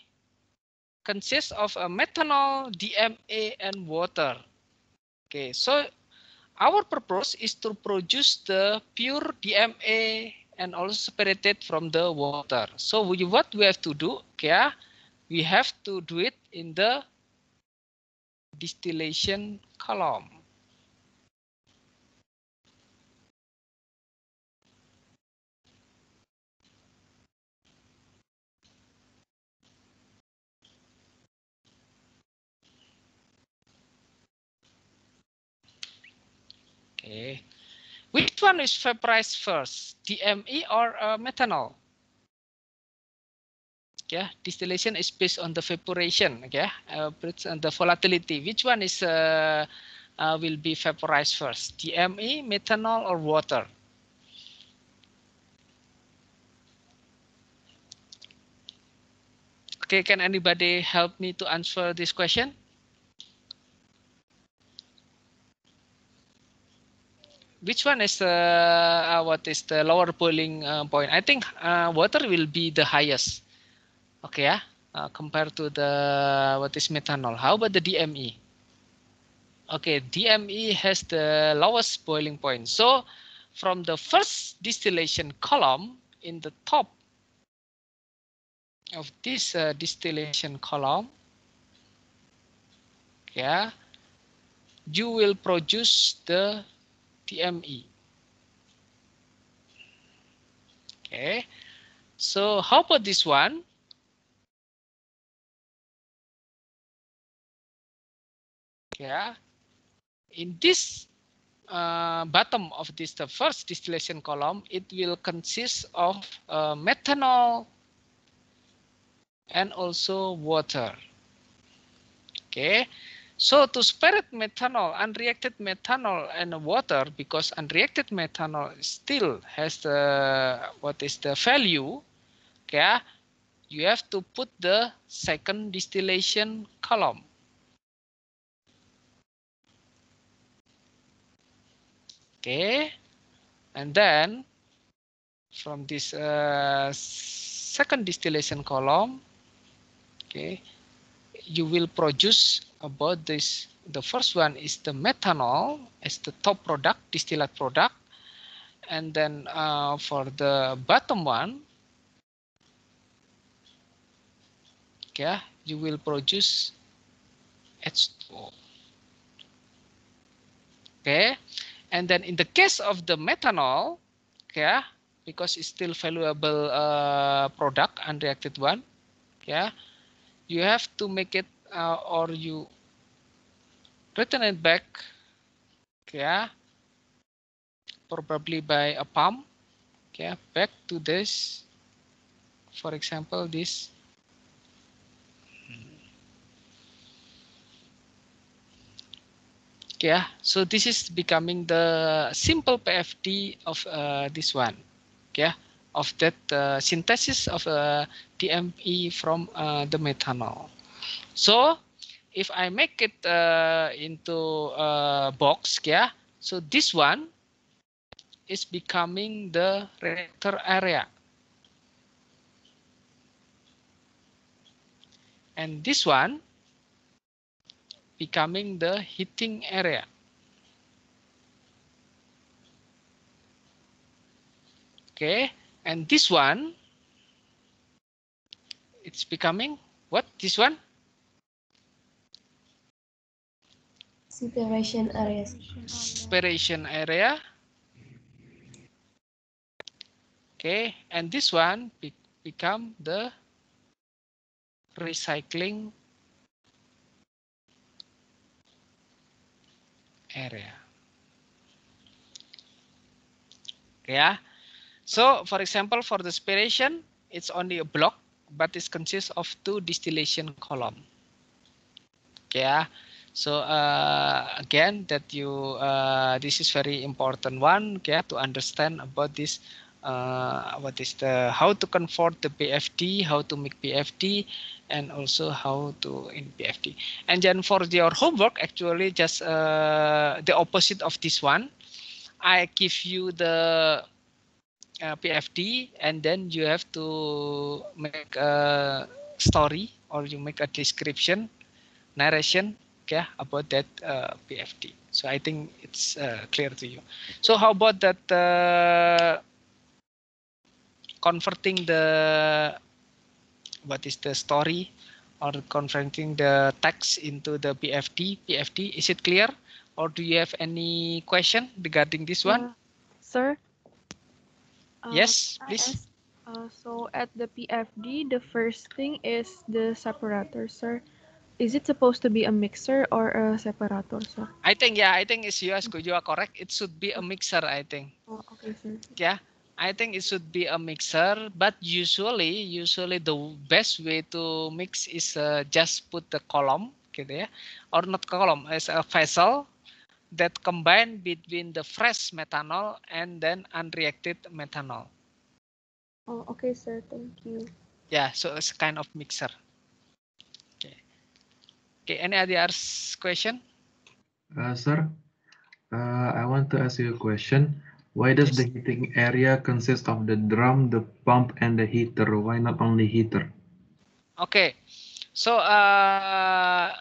consist of a methanol, DMA, and water. Okay, so our purpose is to produce the pure DMA and also separated from the water. So we, what we have to do, yeah, we have to do it in the distillation column. Okay. Which one is vaporized first, DME or uh, methanol? Yeah, distillation is based on the vaporization, Okay, uh, and the volatility. Which one is uh, uh, will be vaporized first, DME, methanol, or water? Okay, can anybody help me to answer this question? which one is uh, uh, what is the lower boiling uh, point? I think uh, water will be the highest. Okay, yeah, compared to the what is methanol. How about the DME? Okay, DME has the lowest boiling point. So from the first distillation column in the top of this uh, distillation column, yeah, you will produce the TME. Okay, so how about this one? Yeah, in this uh, bottom of this the first distillation column, it will consist of uh, methanol and also water. Okay, so to separate methanol, unreacted methanol and water, because unreacted methanol still has the, what is the value, okay, you have to put the second distillation column. Okay, and then from this uh, second distillation column, okay, you will produce about this the first one is the methanol as the top product distillate product and then uh, for the bottom one yeah you will produce H2O okay and then in the case of the methanol yeah because it's still valuable uh, product unreacted one yeah you have to make it uh, or you return it back yeah probably by a pump yeah. back to this for example this yeah so this is becoming the simple PFD of uh, this one yeah of that uh, synthesis of uh, DME from uh, the methanol so if I make it uh, into a box, yeah, so this one is becoming the reactor area. And this one becoming the heating area. Okay, and this one, it's becoming what? This one? Separation area. Separation area. Okay, and this one be become the recycling area. Yeah. So, for example, for the spiration, it's only a block, but it consists of two distillation column. Yeah. So uh, again, that you uh, this is very important one. Okay, to understand about this. Uh, what is the how to convert the PFD, how to make PFD, and also how to in PFD. And then for your homework, actually just uh, the opposite of this one. I give you the uh, PFD and then you have to make a story or you make a description, narration yeah, about that uh, PFT. So I think it's uh, clear to you. So how about that uh, converting the what is the story or converting the text into the PFT? PFT is it clear, or do you have any question regarding this one, sir? yes, uh, please. Uh, so at the PFD, the first thing is the separator, sir. is it supposed to be a mixer or a separator, sir? I think yeah, I think it's you ask you are correct. It should be a mixer, I think. Oh, okay, sir. Yeah. I think it should be a mixer, but usually, usually the best way to mix is uh, just put the column, gitu ya, or not column, as a vessel that combine between the fresh methanol and then unreacted methanol. Oh, okay, sir. Thank you. Yeah, so it's kind of mixer. Okay, any other question? Uh, sir, uh, I want to ask you a question. Why does yes. the heating area consist of the drum, the pump, and the heater? Why not only heater? Okay, so uh,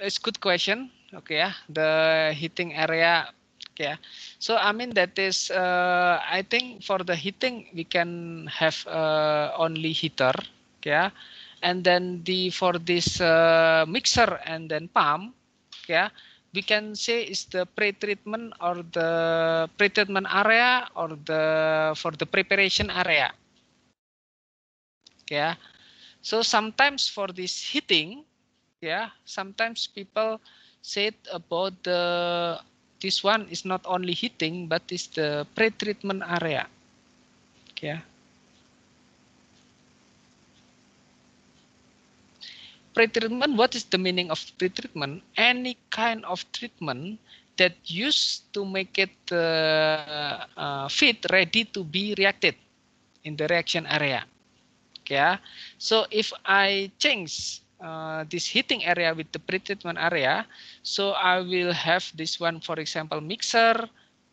it's good question. Okay, yeah, the heating area. Okay, yeah. so I mean that is, uh, I think for the heating we can have uh, only heater. Okay, yeah and then the for this uh, mixer and then pump yeah we can say is the pretreatment or the pre area or the for the preparation area yeah so sometimes for this heating yeah sometimes people said about the this one is not only heating but is the pretreatment treatment area yeah pretreatment, what is the meaning of pretreatment? Any kind of treatment that used to make it uh, uh, fit, ready to be reacted in the reaction area. Yeah. So if I change uh, this heating area with the pretreatment area, so I will have this one, for example, mixer,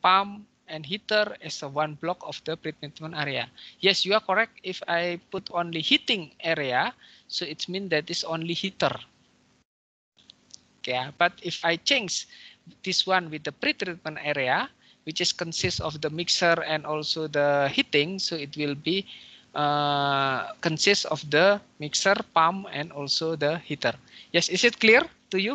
pump, and heater as a one block of the pretreatment area. Yes, you are correct. If I put only heating area, so it means that it's only heater. yeah. but if I change this one with the pretreatment area, which is consists of the mixer and also the heating, so it will be uh, consists of the mixer, pump, and also the heater. Yes, is it clear to you?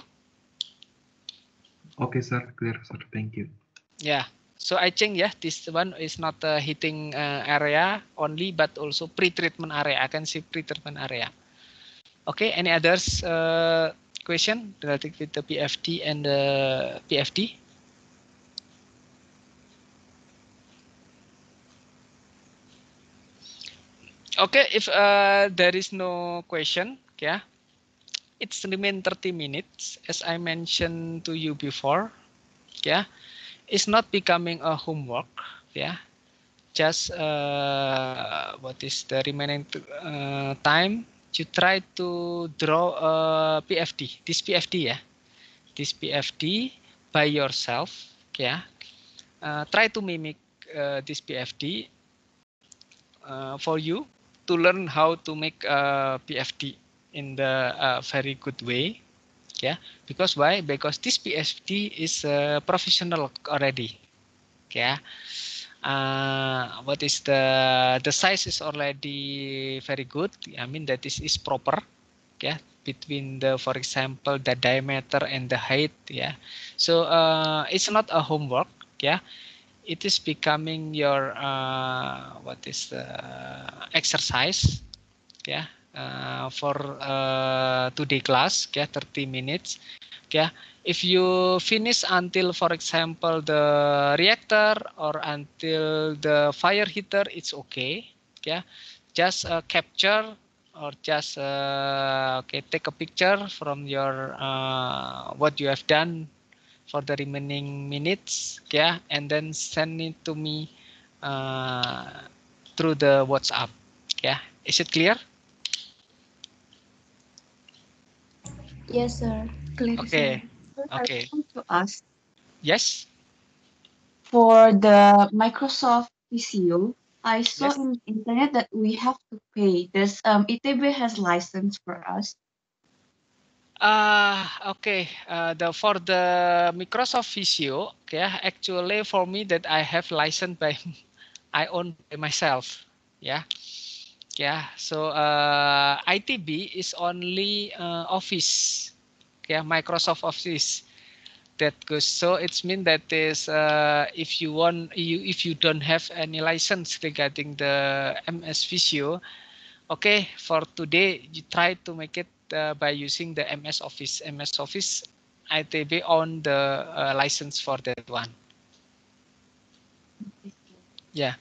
Okay, sir. Clear, sir. Thank you. Yeah. So I think yeah, this one is not a heating uh, area only, but also pre-treatment area. I can see pre-treatment area. Okay, any others uh, question related with the PFD and the PFD? Okay, if uh, there is no question, yeah, it's remain 30 minutes as I mentioned to you before. Yeah, it's not becoming a homework. Yeah, just uh, what is the remaining uh, time you try to draw a uh, PFD, this PFD ya, this PFD by yourself, ya. Uh, try to mimic uh, this PFD uh, for you to learn how to make a uh, PFD in the uh, very good way, ya. Yeah. Because why? Because this PFD is uh, professional already, ya. Yeah uh, what is the the size is already very good. I mean that is is proper, yeah. Between the for example the diameter and the height, yeah. So uh, it's not a homework, yeah. It is becoming your uh, what is the exercise, yeah. Uh, for uh, today class, yeah, 30 minutes, yeah if you finish until for example the reactor or until the fire heater it's okay yeah just uh, capture or just uh, okay take a picture from your uh, what you have done for the remaining minutes yeah and then send it to me uh, through the whatsapp yeah is it clear yes sir clear okay sir. okay. I want to ask. Yes. For the Microsoft PCU, I saw yes. in internet that we have to pay. This um, ITB has license for us. Uh, okay. Uh, the for the Microsoft VCU, okay, actually for me that I have license by, I own by myself. Yeah, yeah. So uh, ITB is only uh, Office yeah Microsoft Office that goes so it's mean that is uh, if you want you if you don't have any license regarding the MS Visio okay for today you try to make it uh, by using the MS Office MS Office ITB on the uh, license for that one yeah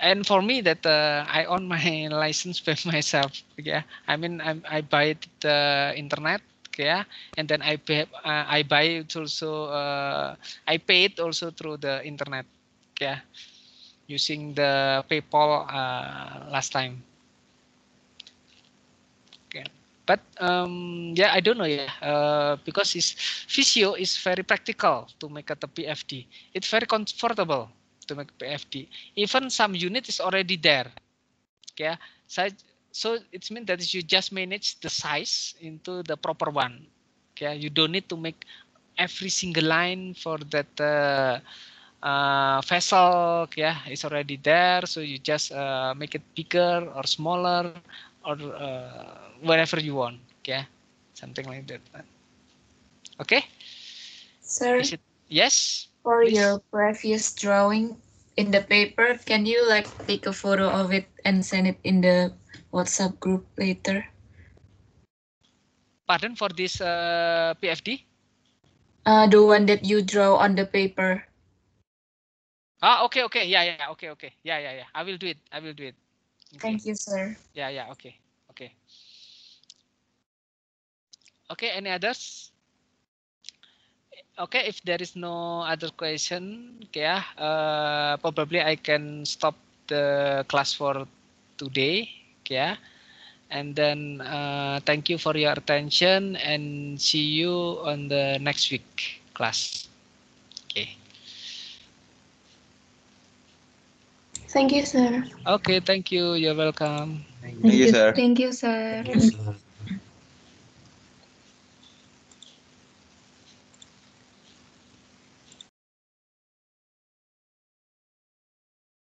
and for me that uh, I own my license by myself yeah I mean I'm, I buy the uh, internet yeah and then i pay, uh, i buy it also uh, i pay it also through the internet yeah using the paypal uh, last time okay but um, yeah i don't know yeah uh, because it's visio is very practical to make a pfd it's very comfortable to make pfd even some unit is already there yeah saya so it means that you just manage the size into the proper one okay you don't need to make every single line for that uh, uh, vessel yeah it's already there so you just uh, make it bigger or smaller or uh, you want yeah something like that okay sir it, yes for please? your previous drawing in the paper can you like take a photo of it and send it in the WhatsApp group later. Pardon for this uh, PFD? Uh, the one that you draw on the paper. Ah, okay, okay, yeah, yeah, okay, okay, yeah, yeah, yeah. I will do it. I will do it. Okay. Thank you, sir. Yeah, yeah, okay, okay. Okay, any others? okay if there is no other question okay yeah, uh, probably i can stop the class for today ya. And then uh, thank you for your attention and see you on the next week class. Okay. Thank you, sir. Okay, thank you. You're welcome. Thank, you, sir. Thank you, sir. Thank you, sir.